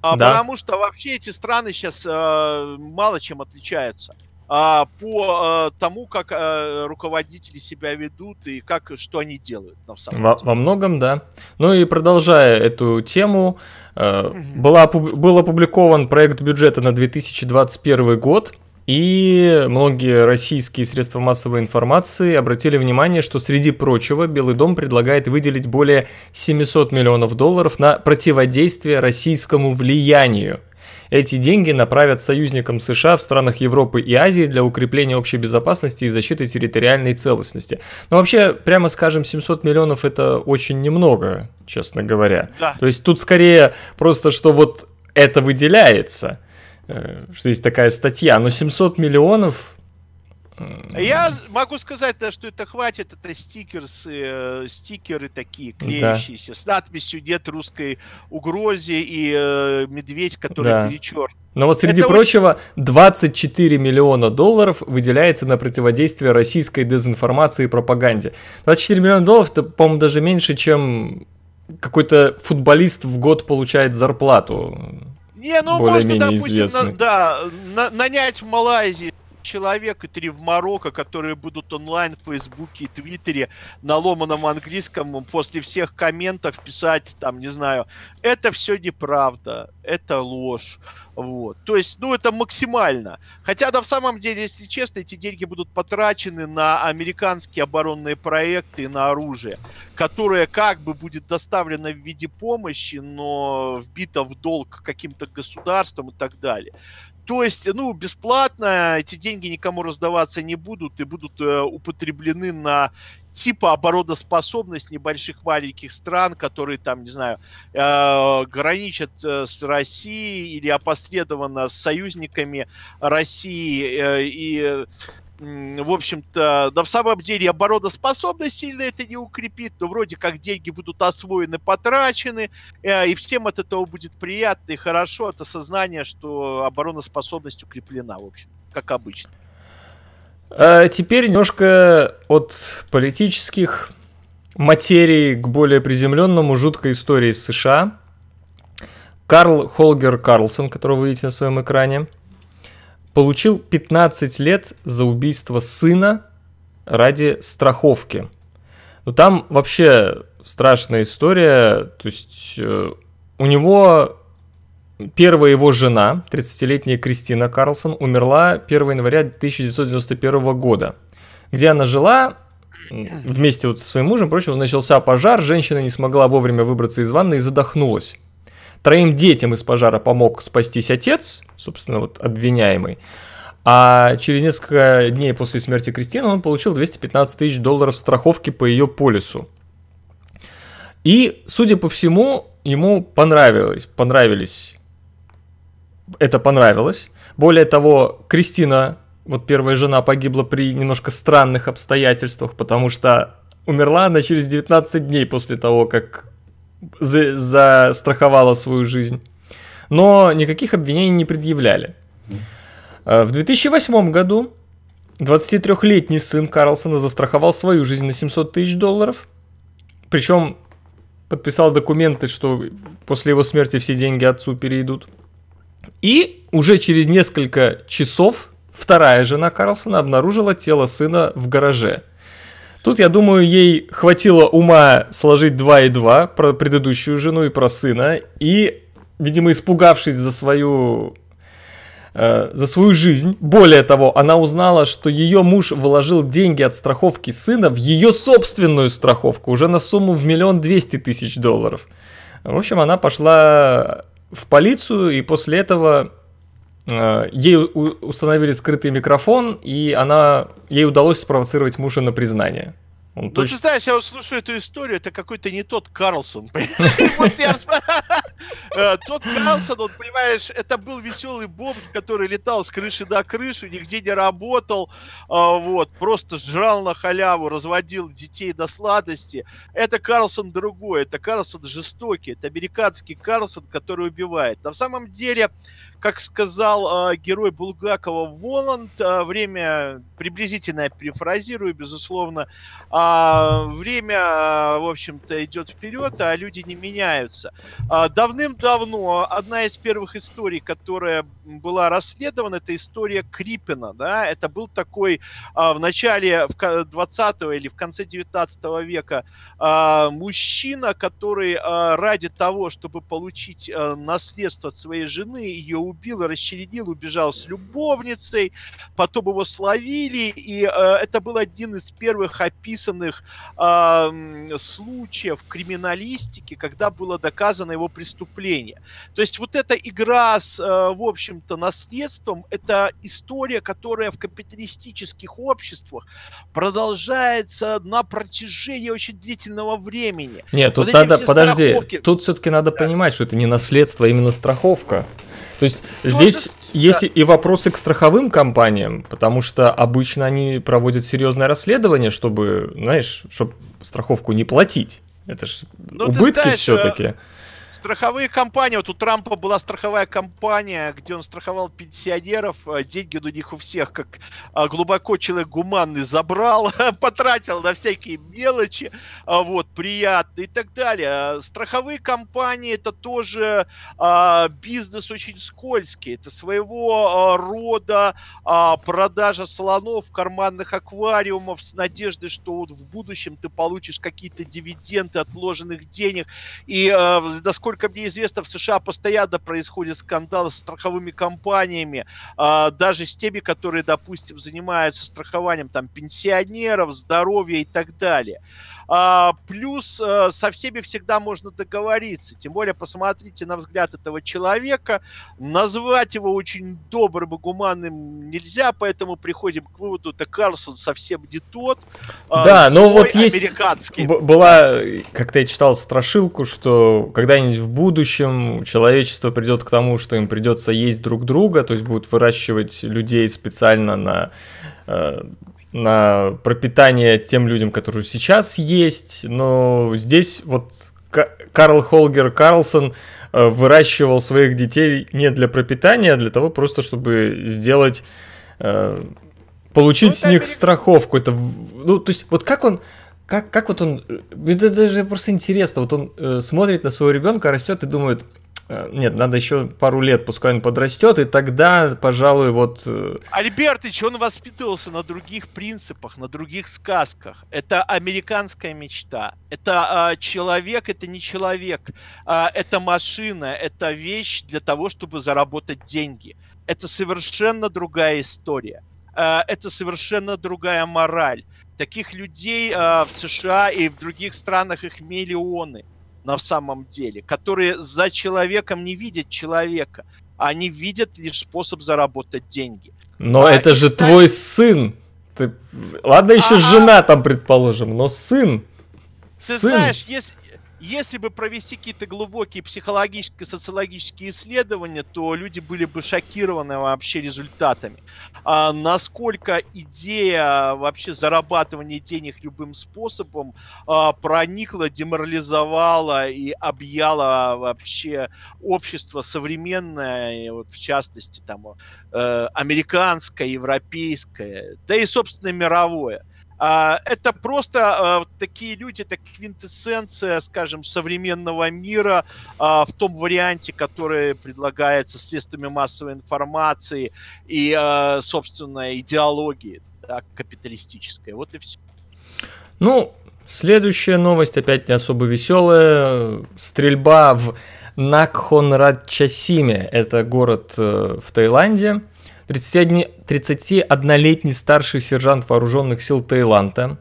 да. потому что вообще эти страны сейчас э, мало чем отличаются. А, по а, тому, как а, руководители себя ведут и как что они делают на самом во, деле. во многом, да. Ну и продолжая эту тему, э, была, был опубликован проект бюджета на 2021 год. И многие российские средства массовой информации обратили внимание, что среди прочего Белый дом предлагает выделить более 700 миллионов долларов на противодействие российскому влиянию эти деньги направят союзникам США в странах Европы и Азии для укрепления общей безопасности и защиты территориальной целостности. Но ну, вообще, прямо скажем, 700 миллионов это очень немного, честно говоря. Да. То есть тут скорее просто, что вот это выделяется, э, что есть такая статья, но 700 миллионов я могу сказать, да, что это хватит. Это стикерсы, э, стикеры такие клеящиеся да. с надписью «Нет русской угрозе» и э, «Медведь, который да. перечер». Но вот среди это прочего, очень... 24 миллиона долларов выделяется на противодействие российской дезинформации и пропаганде. 24 миллиона долларов, это, по-моему, даже меньше, чем какой-то футболист в год получает зарплату. Не, ну можно, допустим, на, да, на, нанять в Малайзии человек и три в Марокко, которые будут онлайн в Фейсбуке и Твиттере на ломаном английском после всех комментов писать там, не знаю, это все неправда, это ложь. Вот. То есть, ну, это максимально. Хотя, да, в самом деле, если честно, эти деньги будут потрачены на американские оборонные проекты и на оружие, которое как бы будет доставлено в виде помощи, но вбито в долг каким-то государством и так далее. То есть, ну, бесплатно, эти деньги никому раздаваться не будут и будут э, употреблены на типа оборотоспособность небольших маленьких стран, которые там, не знаю, э, граничат э, с Россией или опосредованно с союзниками России э, и в общем-то, да, в самом деле обороноспособность сильно это не укрепит, но вроде как деньги будут освоены, потрачены, э, и всем от этого будет приятно и хорошо от осознания, что обороноспособность укреплена, в общем, как обычно. А теперь немножко от политических материй к более приземленному жуткой истории с США. Карл Холгер Карлсон, которого вы видите на своем экране – получил 15 лет за убийство сына ради страховки. Но ну, там вообще страшная история. То есть э, у него первая его жена, 30-летняя Кристина Карлсон, умерла 1 января 1991 года. Где она жила, вместе вот со своим мужем, прочим, начался пожар, женщина не смогла вовремя выбраться из ванны и задохнулась. Троим детям из пожара помог спастись отец, собственно, вот обвиняемый. А через несколько дней после смерти Кристины он получил 215 тысяч долларов страховки по ее полису. И, судя по всему, ему понравилось, понравились, это понравилось. Более того, Кристина, вот первая жена, погибла при немножко странных обстоятельствах, потому что умерла она через 19 дней после того, как за застраховала свою жизнь. Но никаких обвинений не предъявляли. Э, в 2008 году 23-летний сын Карлсона застраховал свою жизнь на 700 тысяч долларов. Причем подписал документы, что после его смерти все деньги отцу перейдут. И уже через несколько часов вторая жена Карлсона обнаружила тело сына в гараже – Тут, я думаю, ей хватило ума сложить 2 и 2 про предыдущую жену и про сына. И, видимо, испугавшись за свою э, за свою жизнь. Более того, она узнала, что ее муж вложил деньги от страховки сына в ее собственную страховку, уже на сумму в миллион двести тысяч долларов. В общем, она пошла в полицию, и после этого Э, ей установили скрытый микрофон, и она, ей удалось спровоцировать мужа на признание. Он ну, точно... ты знаешь, я вот слушаю эту историю, это какой-то не тот Карлсон, э, Тот Карлсон, он, понимаешь, это был веселый бомж, который летал с крыши до крыши, нигде не работал, а, вот, просто жрал на халяву, разводил детей до сладости. Это Карлсон другой, это Карлсон жестокий, это американский Карлсон, который убивает. На самом деле, как сказал э, герой Булгакова Воланд, э, время, приблизительно я перефразирую, безусловно, э, время, э, в общем-то, идет вперед, а люди не меняются. Э, давным-давно одна из первых историй, которая была расследована, это история Крипина, да, это был такой э, в начале 20 или в конце 19 века э, мужчина, который э, ради того, чтобы получить э, наследство от своей жены, ее убил убил и расчередил, убежал с любовницей, потом его словили, и э, это был один из первых описанных э, случаев криминалистики, когда было доказано его преступление. То есть вот эта игра с, э, в общем-то, наследством, это история, которая в капиталистических обществах продолжается на протяжении очень длительного времени. Нет, тут вот надо, подожди, страховки... тут все-таки надо да. понимать, что это не наследство, а именно страховка. То есть Тоже... Ну, здесь есть и вопросы к страховым компаниям, потому что обычно они проводят серьезное расследование, чтобы, знаешь, чтобы страховку не платить. Это же ну, убытки э, все-таки. Страховые компании. Вот у Трампа была страховая компания, где он страховал пенсионеров. Э, деньги у них у всех, как э, глубоко человек гуманный, забрал, потратил на всякие мелочи. А вот, приятно и так далее. Страховые компании это тоже а, бизнес очень скользкий. Это своего а, рода продажа слонов, карманных аквариумов с надеждой, что вот в будущем ты получишь какие-то дивиденды отложенных денег. И насколько э, насколько мне известно, в США постоянно происходит скандал с страховыми компаниями, а, даже с теми, которые, допустим, занимаются страхованием там пенсионеров, здоровья и так далее. А, плюс э, со всеми всегда можно договориться. Тем более, посмотрите на взгляд этого человека. Назвать его очень добрым и гуманным нельзя, поэтому приходим к выводу, что Карлсон совсем не тот. А, да, но ну вот есть... Была, как-то я читал страшилку, что когда-нибудь в будущем человечество придет к тому, что им придется есть друг друга, то есть будут выращивать людей специально на э, на пропитание тем людям, которые сейчас есть, но здесь вот Карл Холгер Карлсон э, выращивал своих детей не для пропитания, а для того просто, чтобы сделать, э, получить ну, с них перек... страховку. Это, ну, то есть, вот как он, как, как вот он, э, это даже просто интересно, вот он смотрит на своего ребенка, растет и думает, Э, нет, надо еще пару лет, пускай он подрастет, и тогда, пожалуй, вот... Э, Альбертыч, он воспитывался на других принципах, на других сказках. Это американская мечта. Это э, человек, это не человек. Э, это машина, это вещь для того, чтобы заработать деньги. Это совершенно другая история. Э, это совершенно другая мораль. Таких людей э, в США и в других странах их миллионы на самом деле, которые за человеком не видят человека, они видят лишь способ заработать деньги. Но а, это же станет... твой сын. Ты... Ладно, еще а жена там, предположим, но сын. Ты сын. знаешь, если, если бы провести какие-то глубокие психологические, социологические исследования, то люди были бы шокированы вообще результатами. А насколько идея вообще зарабатывания денег любым способом а, проникла, деморализовала и объяла вообще общество современное, вот в частности там э, американское, европейское, да и, собственно, мировое. А, это просто а, такие люди, это квинтэссенция, скажем, современного мира а, в том варианте, который предлагается средствами массовой информации и, собственно, идеологии да, капиталистической. Вот и все. Ну, следующая новость опять не особо веселая. Стрельба в Накхонрадчасиме. Это город э, в Таиланде. 31-летний старший сержант вооруженных сил Таиланда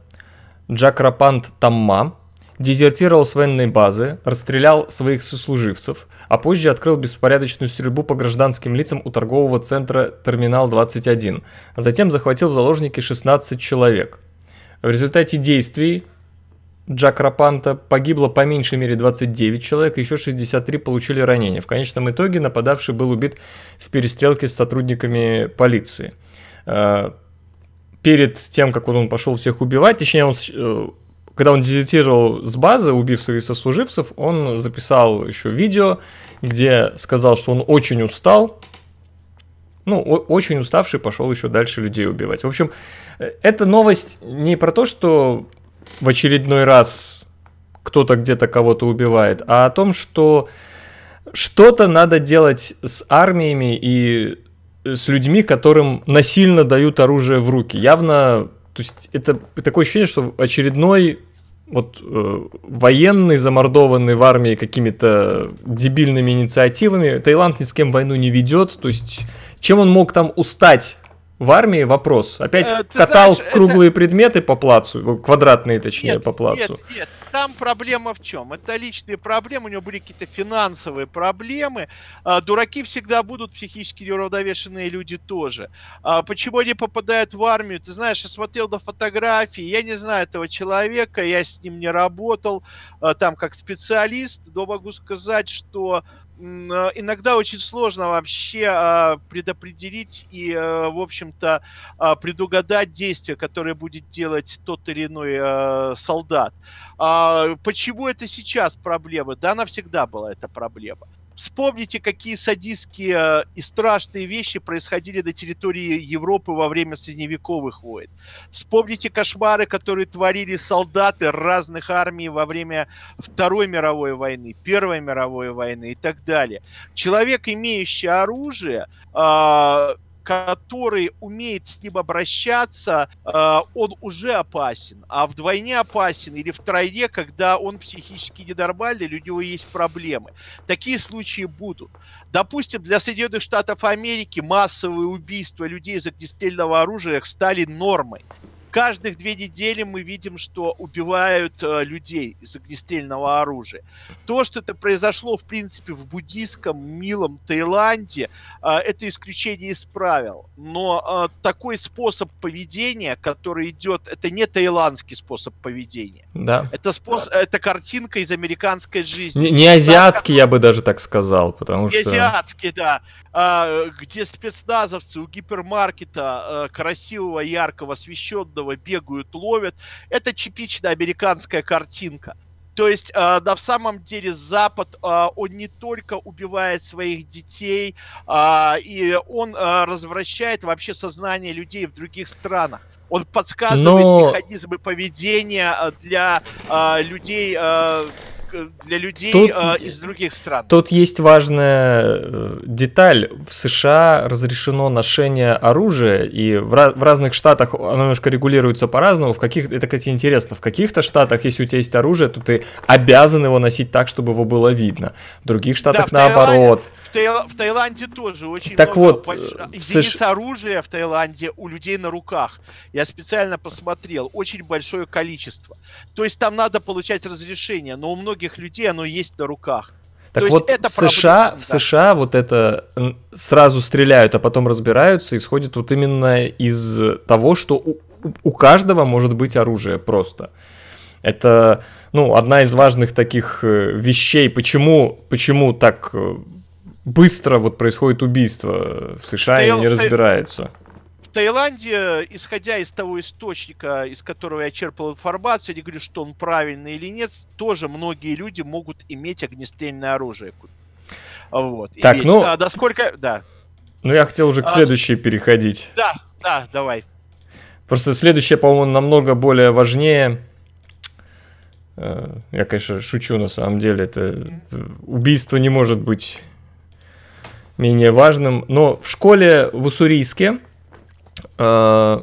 Джакрапант Тамма дезертировал с военной базы, расстрелял своих сослуживцев, а позже открыл беспорядочную стрельбу по гражданским лицам у торгового центра «Терминал-21», а затем захватил в заложники 16 человек. В результате действий Джакрапанта погибло по меньшей мере 29 человек, еще 63 получили ранения. В конечном итоге нападавший был убит в перестрелке с сотрудниками полиции. Э, перед тем, как он пошел всех убивать, точнее, он, э, когда он дезертировал с базы, убив своих сослуживцев, он записал еще видео, где сказал, что он очень устал, ну, очень уставший, пошел еще дальше людей убивать. В общем, э, эта новость не про то, что в очередной раз кто-то где-то кого-то убивает, а о том, что что-то надо делать с армиями и с людьми, которым насильно дают оружие в руки. Явно, то есть это такое ощущение, что очередной вот э, военный, замордованный в армии какими-то дебильными инициативами, Таиланд ни с кем войну не ведет, то есть чем он мог там устать в армии вопрос. Опять э, катал знаешь, круглые это... предметы по плацу, э, квадратные точнее нет, по плацу. Нет, нет, там проблема в чем? Это личные проблемы, у него были какие-то финансовые проблемы. А, дураки всегда будут, психически неуравновешенные люди тоже. А, почему они попадают в армию? Ты знаешь, я смотрел на фотографии, я не знаю этого человека, я с ним не работал а, там как специалист, но могу сказать, что Э, иногда очень сложно вообще э, предопределить и, э, в общем-то, предугадать действия, которые будет делать тот или иной солдат. А, почему это сейчас проблема? Да, она всегда была эта проблема. Вспомните, какие садистские э, и страшные вещи происходили на территории Европы во время средневековых войн. Вспомните кошмары, которые творили солдаты разных армий во время Второй мировой войны, Первой мировой войны и так далее. Человек, имеющий оружие, а, который умеет с ним обращаться, э, он уже опасен. А вдвойне опасен или втройне, когда он психически ненормальный, у него есть проблемы. Такие случаи будут. Допустим, для Соединенных Штатов Америки массовые убийства людей из огнестрельного оружия стали нормой каждых две недели мы видим, что убивают э, людей из огнестрельного оружия. То, что это произошло, в принципе, в буддийском милом Таиланде, э, это исключение из правил. Но э, такой способ поведения, который идет, это не таиландский способ поведения. Да. Это, способ, да. это картинка из американской жизни. Не, не азиатский, я бы даже так сказал, потому не что... Азиатский, да. Э, где спецназовцы у гипермаркета э, красивого, яркого, освещенного этого бегают, ловят. Это типичная американская картинка. То есть, э, на самом деле, Запад, э, он не только убивает своих детей, э, и он э, развращает вообще сознание людей в других странах. Он подсказывает Но... механизмы поведения э, для э, людей э, Э, для людей Тут... э, из других стран. Тут есть важная э, деталь. В США разрешено ношение оружия, и в, ra- в разных штатах оно немножко регулируется по-разному. В каких это, кстати, интересно. В каких-то штатах, если у тебя есть оружие, то ты обязан его носить так, чтобы его было видно. В других штатах да, в наоборот. Таиланде, в, Таил... в Таиланде тоже очень так много вот, больш... Э, в США... оружия в Таиланде у людей на руках. Я специально посмотрел. Очень большое количество. То есть там надо получать разрешение, но у многих многих людей оно есть на руках. Так То вот это в США, проблема, в США вот это сразу стреляют, а потом разбираются, исходит вот именно из того, что у, у каждого может быть оружие просто. Это, ну, одна из важных таких э, вещей, почему, почему так э, быстро вот происходит убийство в США Стрел... и не разбираются. Таиланде, исходя из того источника, из которого я черпал информацию, я не говорю, что он правильный или нет, тоже многие люди могут иметь огнестрельное оружие. Вот. Так, ну... А, насколько... Да. Ну, я хотел уже к а, следующей а, переходить. Да, да, давай. Просто следующее, по-моему, намного более важнее. Э, я, конечно, шучу на самом деле. Это э, убийство не может быть менее важным. Но в школе в Уссурийске Э,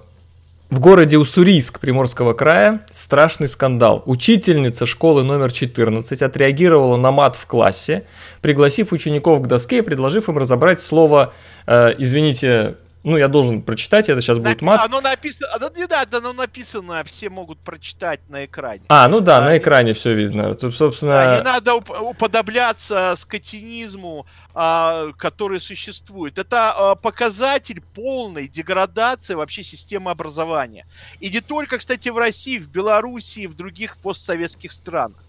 в городе Уссурийск Приморского края страшный скандал. Учительница школы номер 14 отреагировала на мат в классе, пригласив учеников к доске и предложив им разобрать слово, э, извините, ну, я должен прочитать, это сейчас будет мат. Оно написано, оно, да, да, оно написано, все могут прочитать на экране. А, ну да, а, на экране все видно. Тут, собственно... Да, не надо уподобляться скотинизму, а, который существует. Это а, показатель полной деградации вообще системы образования. И не только, кстати, в России, в Белоруссии, в других постсоветских странах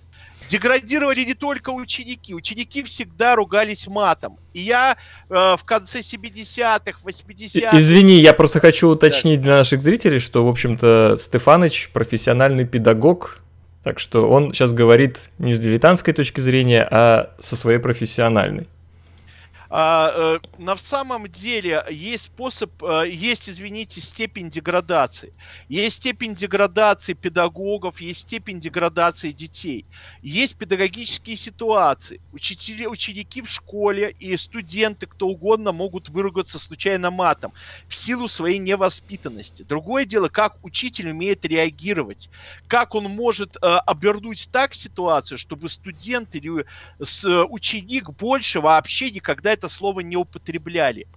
деградировали не только ученики. Ученики всегда ругались матом. И я э, в конце 70-х, 80-х... Извини, я просто хочу уточнить для наших зрителей, что, в общем-то, Стефаныч профессиональный педагог, так что он сейчас говорит не с дилетантской точки зрения, а со своей профессиональной. А, э, на самом деле есть способ, э, есть, извините, степень деградации. Есть степень деградации педагогов, есть степень деградации детей. Есть педагогические ситуации. Учители, ученики в школе и студенты, кто угодно, могут выругаться случайно матом в силу своей невоспитанности. Другое дело, как учитель умеет реагировать, как он может э, обернуть так ситуацию, чтобы студент или э, с, ученик больше вообще никогда это это слово не употребляли.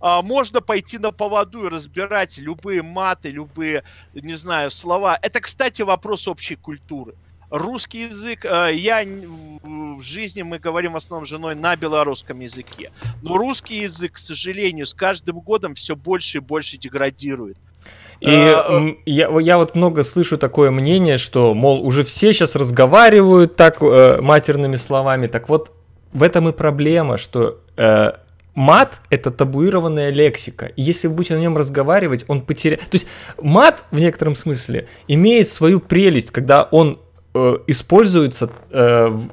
А, можно пойти на поводу и разбирать любые маты, любые, не знаю, слова. Это, кстати, вопрос общей культуры. Русский язык, э, я в жизни, мы говорим в основном с женой на белорусском языке. Но русский язык, к сожалению, с каждым годом все больше и больше деградирует. И э, э, я, я вот много слышу такое мнение, что, мол, уже все сейчас разговаривают так э, матерными словами, так вот в этом и проблема, что э, мат — это табуированная лексика. если вы будете на нем разговаривать, он потеряет... То есть мат в некотором смысле имеет свою прелесть, когда он э, используется э, в,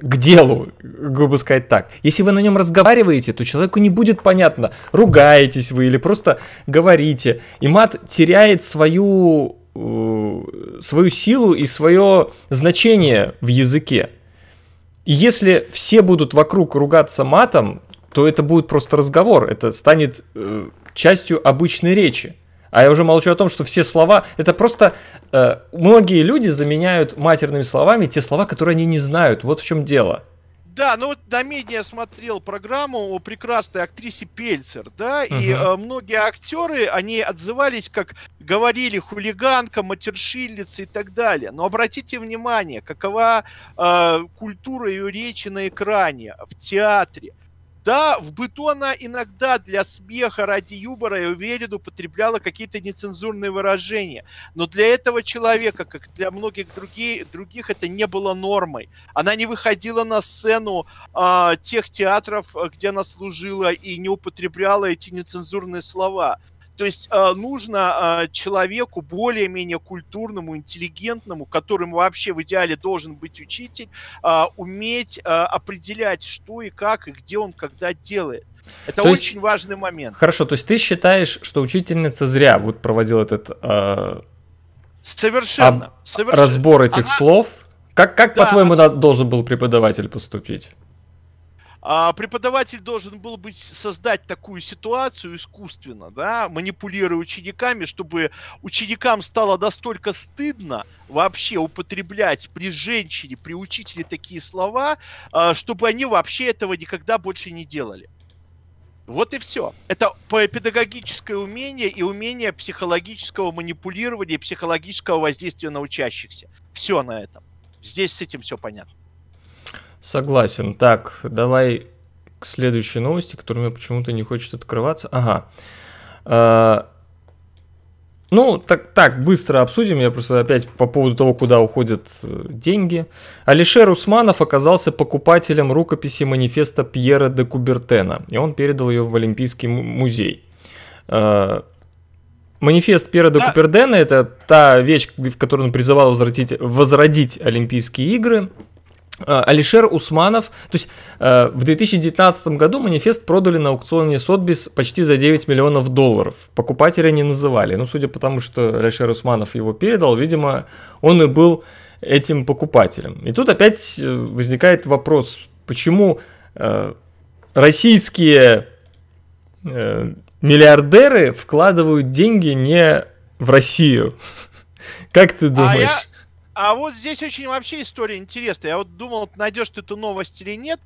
к делу, грубо сказать так. Если вы на нем разговариваете, то человеку не будет понятно, ругаетесь вы или просто говорите. И мат теряет свою э, свою силу и свое значение в языке. И если все будут вокруг ругаться матом, то это будет просто разговор, это станет э, частью обычной речи. А я уже молчу о том, что все слова, это просто э, многие люди заменяют матерными словами те слова, которые они не знают. Вот в чем дело. Да, ну вот на медне я смотрел программу о прекрасной актрисе Пельцер, да, uh-huh. и э, многие актеры, они отзывались, как говорили, хулиганка, матершильница и так далее. Но обратите внимание, какова э, культура ее речи на экране, в театре. Да, в быту она иногда для смеха, ради юмора, я уверен, употребляла какие-то нецензурные выражения. Но для этого человека, как для многих других, других это не было нормой. Она не выходила на сцену э, тех театров, где она служила, и не употребляла эти нецензурные слова. То есть э, нужно э, человеку более-менее культурному, интеллигентному, которым вообще в идеале должен быть учитель, э, уметь определять, что и как, и где он когда делает. Это то очень есть, важный момент. Хорошо, то есть ты считаешь, что учительница зря вот проводила этот э, совершенно, об, совершенно разбор этих Она... слов? Как, как да, по-твоему, она... должен был преподаватель поступить? А, преподаватель должен был бы создать такую ситуацию искусственно, да, манипулируя учениками, чтобы ученикам стало настолько стыдно вообще употреблять при женщине, при учителе такие слова, а, чтобы они вообще этого никогда больше не делали. Вот и все. Это педагогическое умение и умение психологического манипулирования, психологического воздействия на учащихся. Все на этом. Здесь с этим все понятно. Согласен. Так, давай к следующей новости, которая мне почему-то не хочет открываться. Ага. А, ну, так, так, быстро обсудим. Я просто опять по поводу того, куда уходят э, деньги. Алишер Усманов оказался покупателем рукописи манифеста Пьера де Кубертена, и он передал ее в Олимпийский музей. А, манифест Пьера де да. Кубертена – это та вещь, в которой он призывал возродить, возродить Олимпийские игры – а, Алишер Усманов, то есть э, в 2019 году манифест продали на аукционе Сотбис почти за 9 миллионов долларов. Покупателя не называли. Ну, судя по тому, что Алишер Усманов его передал, видимо, он и был этим покупателем. И тут опять э, возникает вопрос, почему э, российские миллиардеры вкладывают деньги не в Россию? Как ты а думаешь? А вот здесь очень вообще история интересная. Я вот думал, найдешь ты эту новость или нет.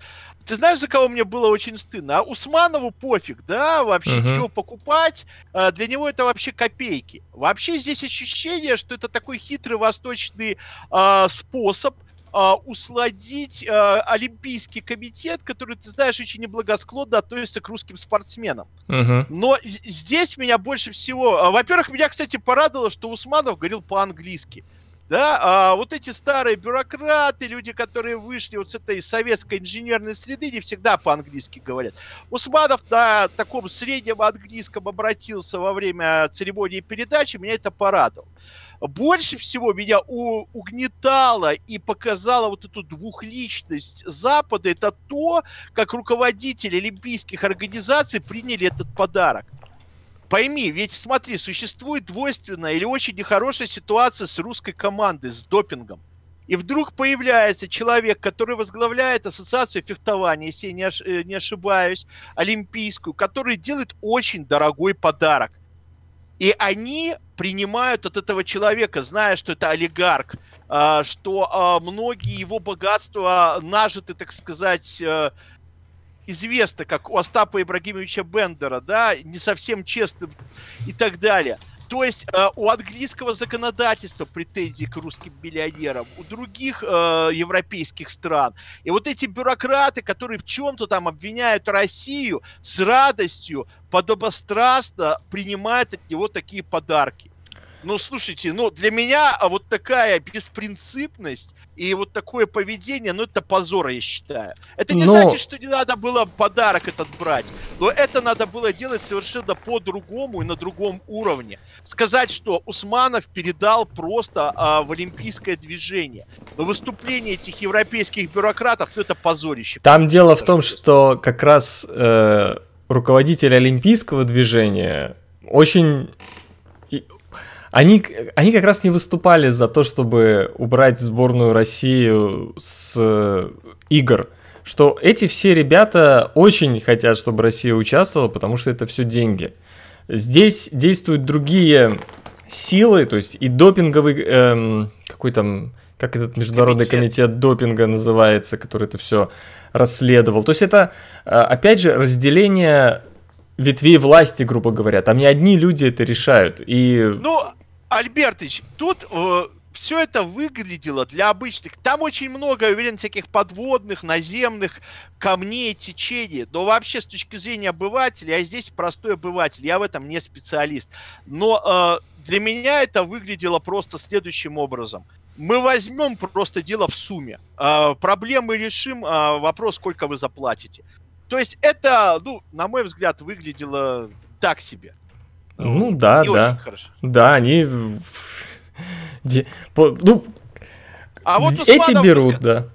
Ты знаешь, за кого мне было очень стыдно? А Усманову пофиг, да, вообще, uh-huh. чего покупать. А, для него это вообще копейки. Вообще здесь ощущение, что это такой хитрый восточный э, способ э, усладить э, Олимпийский комитет, который, ты знаешь, очень неблагосклонно относится к русским спортсменам. Uh-huh. Но здесь меня больше всего... Во-первых, меня, кстати, порадовало, что Усманов говорил по-английски да, а вот эти старые бюрократы, люди, которые вышли вот с этой советской инженерной среды, не всегда по-английски говорят. Усманов на таком среднем английском обратился во время церемонии передачи, меня это порадовало. Больше всего меня угнетало и показало вот эту двухличность Запада, это то, как руководители олимпийских организаций приняли этот подарок. Пойми, ведь смотри, существует двойственная или очень нехорошая ситуация с русской командой, с допингом. И вдруг появляется человек, который возглавляет ассоциацию фехтования, если я не, ош... Э, не ошибаюсь, олимпийскую, который делает очень дорогой подарок. И они принимают от этого человека, зная, что это олигарх, а, что а, многие его богатства нажиты, так сказать, э, известно, как у Остапа Ибрагимовича Бендера, да, не совсем честным и так далее. То есть э, у английского законодательства претензии к русским миллионерам, у других э, европейских стран. И вот эти бюрократы, которые в чем-то там обвиняют Россию, с радостью, подобострастно принимают от него такие подарки. Ну, слушайте, ну, для меня а, вот такая беспринципность и вот такое поведение, ну, это позор, я считаю. Это не но... значит, что не надо было подарок этот брать, но это надо было делать совершенно по-другому и на другом уровне. Сказать, что Усманов передал просто а, в олимпийское движение. Но выступление этих европейских бюрократов, ну, это позорище. Там дело в том, что как раз э, руководитель олимпийского движения очень они, они как раз не выступали за то, чтобы убрать сборную России с э, игр что эти все ребята очень хотят, чтобы Россия участвовала, потому что это все деньги. Здесь действуют другие силы, то есть и допинговый, эм, какой там, как этот международный комитет. комитет допинга называется, который это все расследовал. То есть это, э, опять же, разделение ветвей власти, грубо говоря. Там не одни люди это решают. И... Ну, Альбертович, тут э, все это выглядело для обычных. Там очень много, я уверен, всяких подводных, наземных камней, течений. Но вообще, с точки зрения обывателя, я здесь простой обыватель, я в этом не специалист. Но э, для меня это выглядело просто следующим образом. Мы возьмем просто дело в сумме. Э, проблемы решим, э, вопрос, сколько вы заплатите. То есть это, ну, на мой взгляд, выглядело так себе. Ну, ну да, да. Да, они... Де... По... Ну, а вот эти берут, да.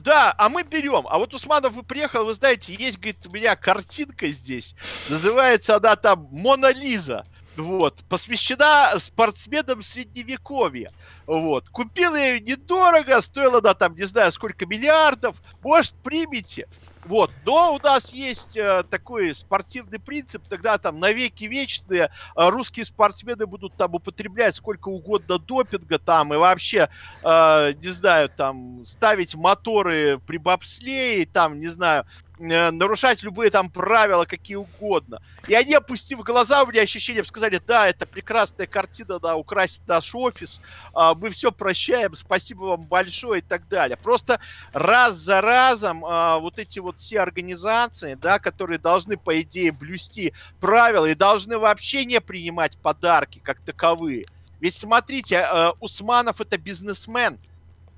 Да, а мы берем. А вот Усманов приехал, вы знаете, есть, говорит, у меня картинка здесь. Называется она там «Мона Лиза». Вот, посвящена спортсменам средневековья. Вот, купил ее недорого, стоила она там, не знаю, сколько миллиардов. Может, примите. Вот, но у нас есть э, такой спортивный принцип, тогда там навеки вечные э, русские спортсмены будут там употреблять сколько угодно допинга там и вообще, э, не знаю, там ставить моторы при бобслее, там, не знаю, Э, нарушать любые там правила, какие угодно. И они, опустив глаза, у меня ощущение, сказали, да, это прекрасная картина, да, украсит наш офис, а, мы все прощаем, спасибо вам большое и так далее. Просто раз за разом а, вот эти вот все организации, да, которые должны, по идее, блюсти правила и должны вообще не принимать подарки как таковые. Ведь смотрите, э, Усманов это бизнесмен.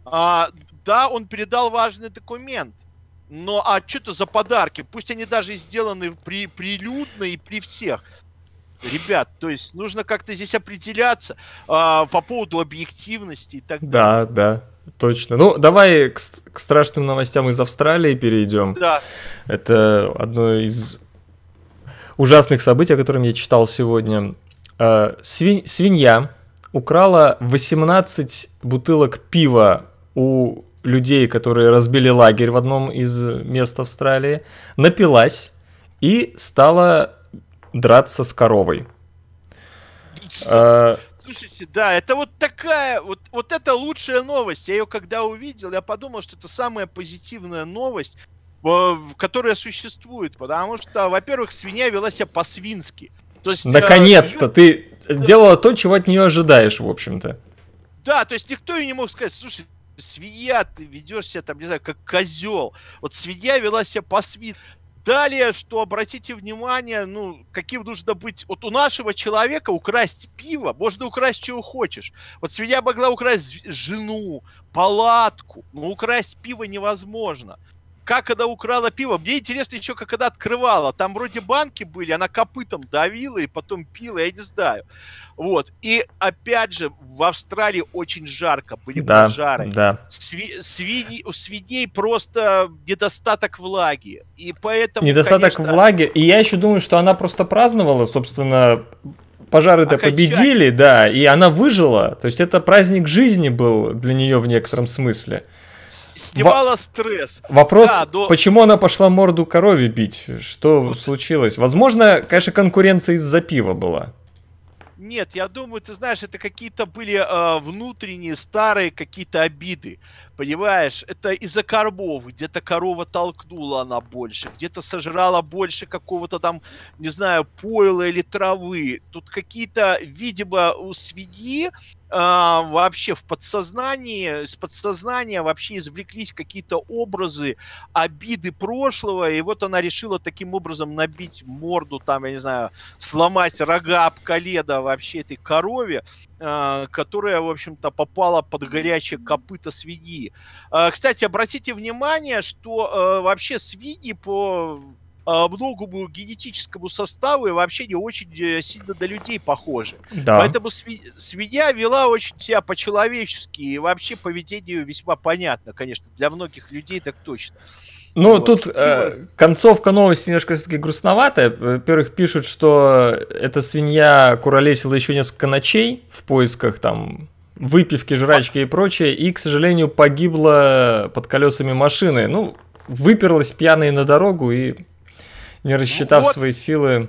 А, да, он передал важный документ. Но ну, а что это за подарки? Пусть они даже сделаны при, прилюдно и при всех. Ребят, то есть нужно как-то здесь определяться а, по поводу объективности и так далее. Да, да, точно. Ну, давай к, к страшным новостям из Австралии перейдем. Да. Это одно из ужасных событий, о котором я читал сегодня. А, Свинь, свинья украла 18 бутылок пива у людей, которые разбили лагерь в одном из мест Австралии, напилась и стала драться с коровой. А... Слушайте, да, это вот такая, вот, вот это лучшая новость. Я ее когда увидел, я подумал, что это самая позитивная новость, а, которая существует. Потому что, во-первых, свинья вела себя по-свински. То есть, э, Наконец-то! Э, ты делала то, чего от нее ожидаешь, в общем-то. Да, то есть никто и не мог сказать, слушай, свинья, ты ведешь себя там, не знаю, как козел. Вот свинья вела себя по свин. Далее, что обратите внимание, ну, каким нужно быть... Вот у нашего человека украсть пиво, можно украсть чего хочешь. Вот свинья могла украсть жену, палатку, но украсть пиво невозможно как она украла пиво. Мне интересно еще, как она открывала. Там вроде банки были, она копытом давила и потом пила, я не знаю. Вот. И опять же, в Австралии очень жарко, были да, пожары. Да. Сви- свиньи, у свиней просто недостаток влаги. И поэтому. Недостаток конечно... влаги. И я еще думаю, что она просто праздновала, собственно, пожары-то победили, да, и она выжила. То есть это праздник жизни был для нее в некотором смысле снимала Во... стресс. Вопрос, да, до... почему она пошла морду корове бить? Что вот. Ну, случилось? Возможно, конечно, конкуренция из-за пива была. Нет, я думаю, ты знаешь, это какие-то были э, внутренние старые какие-то обиды. Понимаешь, это из-за коровы. Где-то корова толкнула она больше, где-то сожрала больше какого-то там, не знаю, пойла или травы. Тут какие-то, видимо, у свиньи а, вообще в подсознании, из подсознания вообще извлеклись какие-то образы, обиды прошлого, и вот она решила таким образом набить морду, там, я не знаю, сломать рога об коледа вообще этой корове, а, которая, в общем-то, попала под горячее копыта свиньи. А, кстати, обратите внимание, что вообще свиньи по а, многому генетическому составу и вообще не очень э, сильно до людей похожи. Да. Поэтому свинья вела очень себя по-человечески и вообще поведению весьма понятно, конечно, для многих людей так точно. Ну, вот. тут э, концовка новости немножко все-таки грустноватая. Во-первых, пишут, что эта свинья куролесила еще несколько ночей в поисках там выпивки, жрачки и прочее, и, к сожалению, погибла под колесами машины. Ну, выперлась пьяной на дорогу и не рассчитав вот, свои силы.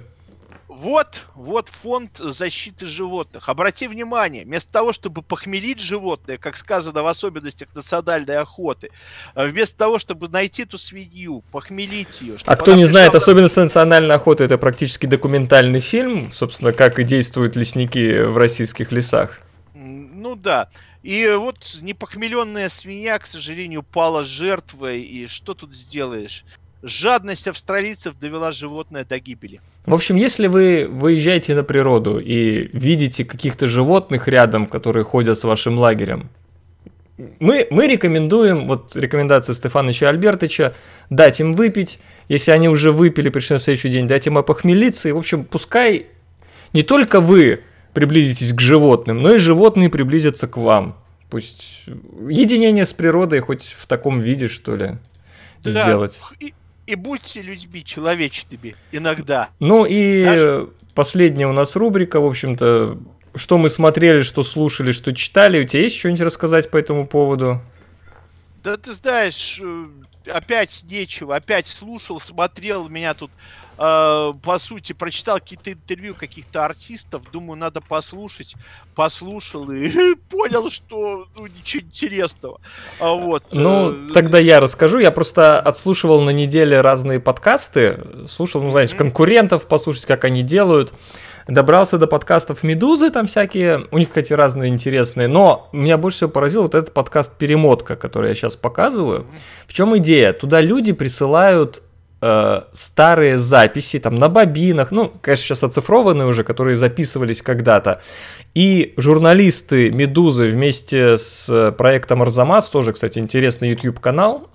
Вот, вот фонд защиты животных. Обрати внимание, вместо того, чтобы похмелить животное, как сказано в особенностях национальной охоты, э, вместо того, чтобы найти ту свинью, похмелить ее. А кто не знает, на... особенность национальной охоты это практически документальный фильм, собственно, как и действуют лесники в российских лесах. Ну да. И вот непохмеленная свинья, к сожалению, пала жертвой. И что тут сделаешь? Жадность австралийцев довела животное до гибели. В общем, если вы выезжаете на природу и видите каких-то животных рядом, которые ходят с вашим лагерем, мы, мы рекомендуем, вот рекомендация Стефановича Альбертовича, дать им выпить. Если они уже выпили, пришли на следующий день, дать им опохмелиться. И, в общем, пускай не только вы приблизитесь к животным, но и животные приблизятся к вам. Пусть единение с природой хоть в таком виде, что ли, да, сделать и будьте людьми человечными иногда. Ну и Даже... последняя у нас рубрика, в общем-то, что мы смотрели, что слушали, что читали. У тебя есть что-нибудь рассказать по этому поводу? Да ты знаешь, э, опять нечего, опять слушал, смотрел, меня тут Э, по сути, прочитал какие-то интервью каких-то артистов, думаю, надо послушать, послушал и понял, что ну, ничего интересного. А вот. Э, ну, тогда я расскажу. Я просто отслушивал на неделе разные подкасты, слушал, ну, знаешь, конкурентов, послушать, как они делают. Добрался до подкастов Медузы, там всякие, у них, кстати, разные интересные, но меня больше всего поразил вот этот подкаст «Перемотка», который я сейчас показываю. В чем идея? Туда люди присылают Э, старые записи, там, на бобинах, ну, конечно, сейчас оцифрованные уже, которые записывались когда-то. И журналисты «Медузы» вместе с э, проектом «Арзамас», тоже, кстати, интересный YouTube-канал,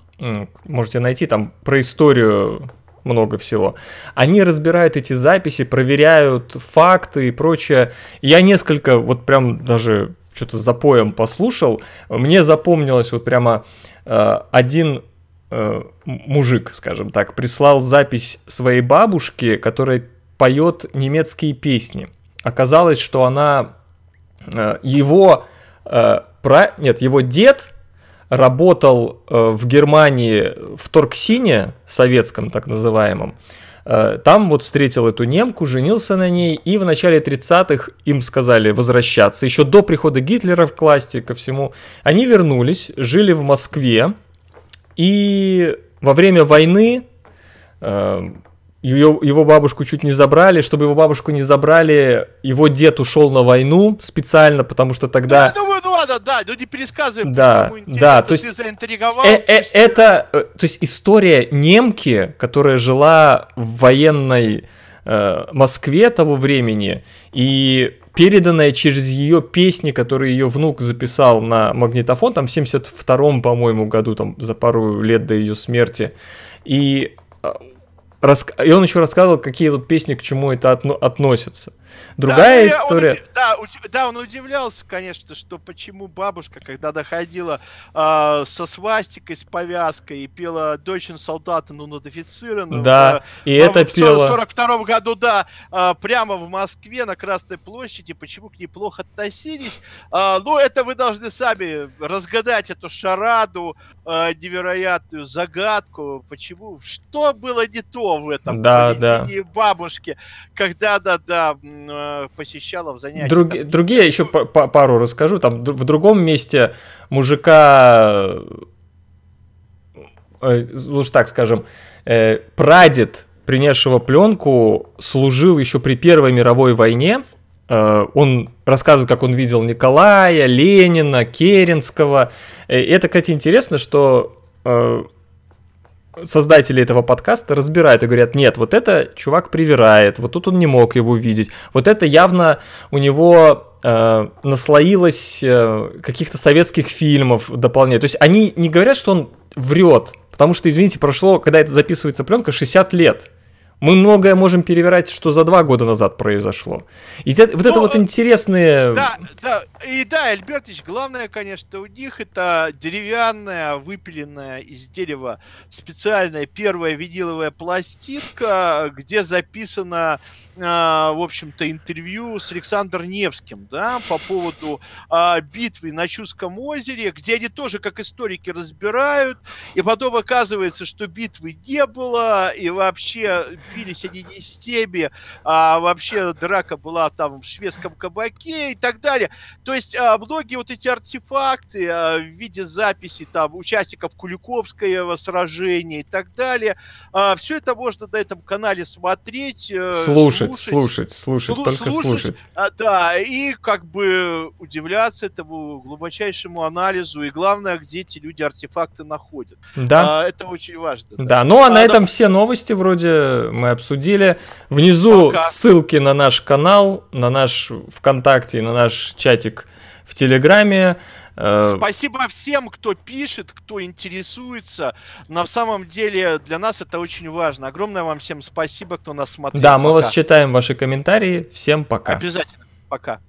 можете найти там про историю много всего. Они разбирают эти записи, проверяют факты и прочее. Я несколько, вот прям даже что-то за поем послушал. Мне запомнилось вот прямо э, один Э, мужик, скажем так, прислал запись своей бабушки, которая поет немецкие песни. Оказалось, что она э, его э, про нет его дед работал э, в Германии в Торксине советском так называемом. Э, там вот встретил эту немку, женился на ней, и в начале 30-х им сказали возвращаться. Еще до прихода Гитлера в классе ко всему. Они вернулись, жили в Москве, и во время войны э, ее, его бабушку чуть не забрали. Чтобы его бабушку не забрали, его дед ушел на войну специально, потому что тогда... Да, ну да, ну, не пересказывай, да, да, то есть, ты заинтриговал. Э, э, это, э, то есть история немки, которая жила в военной э, Москве того времени, и переданная через ее песни, которые ее внук записал на магнитофон, там в 72-м, по-моему, году, там за пару лет до ее смерти. И, а, и он еще рассказывал, какие вот песни к чему это относятся. Другая да, ну, история. Он, да, удив, да, он удивлялся, конечно, что почему бабушка, когда доходила э, со свастикой, с повязкой и пела «Дочень солдата, ну, над офицером». Да, э, и ну, это пела... В 42 году, да, э, прямо в Москве на Красной площади, почему к ней плохо относились. Э, ну, это вы должны сами разгадать эту шараду, э, невероятную загадку, почему, что было не то в этом да, да. бабушки, когда, да, да, а, посещала в занятиях. Друг, там, другие еще по, по, пару расскажу. Там в другом месте мужика, э, лучше э, так скажем, э, прадед, принесшего пленку, служил еще при Первой мировой войне. Э, он рассказывает, как он видел Николая, Ленина, Керенского. Э, и это, кстати, интересно, что создатели этого подкаста разбирают и говорят, нет, вот это чувак привирает, вот тут он не мог его видеть, вот это явно у него э, наслоилось э, каких-то советских фильмов дополнение. То есть они не говорят, что он врет, потому что, извините, прошло, когда это записывается пленка, 60 лет. Мы многое можем перевирать, что за два года назад произошло. И те, вот ну, это вот э, интересные... Да, да, и да, Альбертич, главное, конечно, у них это деревянная, выпиленная из дерева специальная первая виниловая пластинка, где записано а, в общем-то, интервью с Александром Невским, да, по поводу а, битвы на Чудском озере, где они тоже, как историки, разбирают, и потом оказывается, что битвы не было, и вообще бились они не с теми, а вообще драка была там в шведском кабаке и так далее. То есть а, многие вот эти артефакты в виде записи там участников Куликовского сражения и так далее, все это можно на этом канале смотреть. Э, Слушай, слушать, слушать, слушать, только слушать. А, да, и как бы удивляться этому глубочайшему анализу, и главное, где эти люди артефакты находят. Да. А, это очень важно. Да, да. ну а, а на этом все новости вроде мы обсудили. Внизу Пока. ссылки на наш канал, на наш ВКонтакте, на наш чатик в Телеграме. Э, спасибо всем, кто пишет, кто интересуется. На самом деле для нас это очень важно. Огромное вам всем спасибо, кто нас смотрел. Да, мы пока. вас читаем, ваши комментарии. Всем пока. Обязательно. Пока.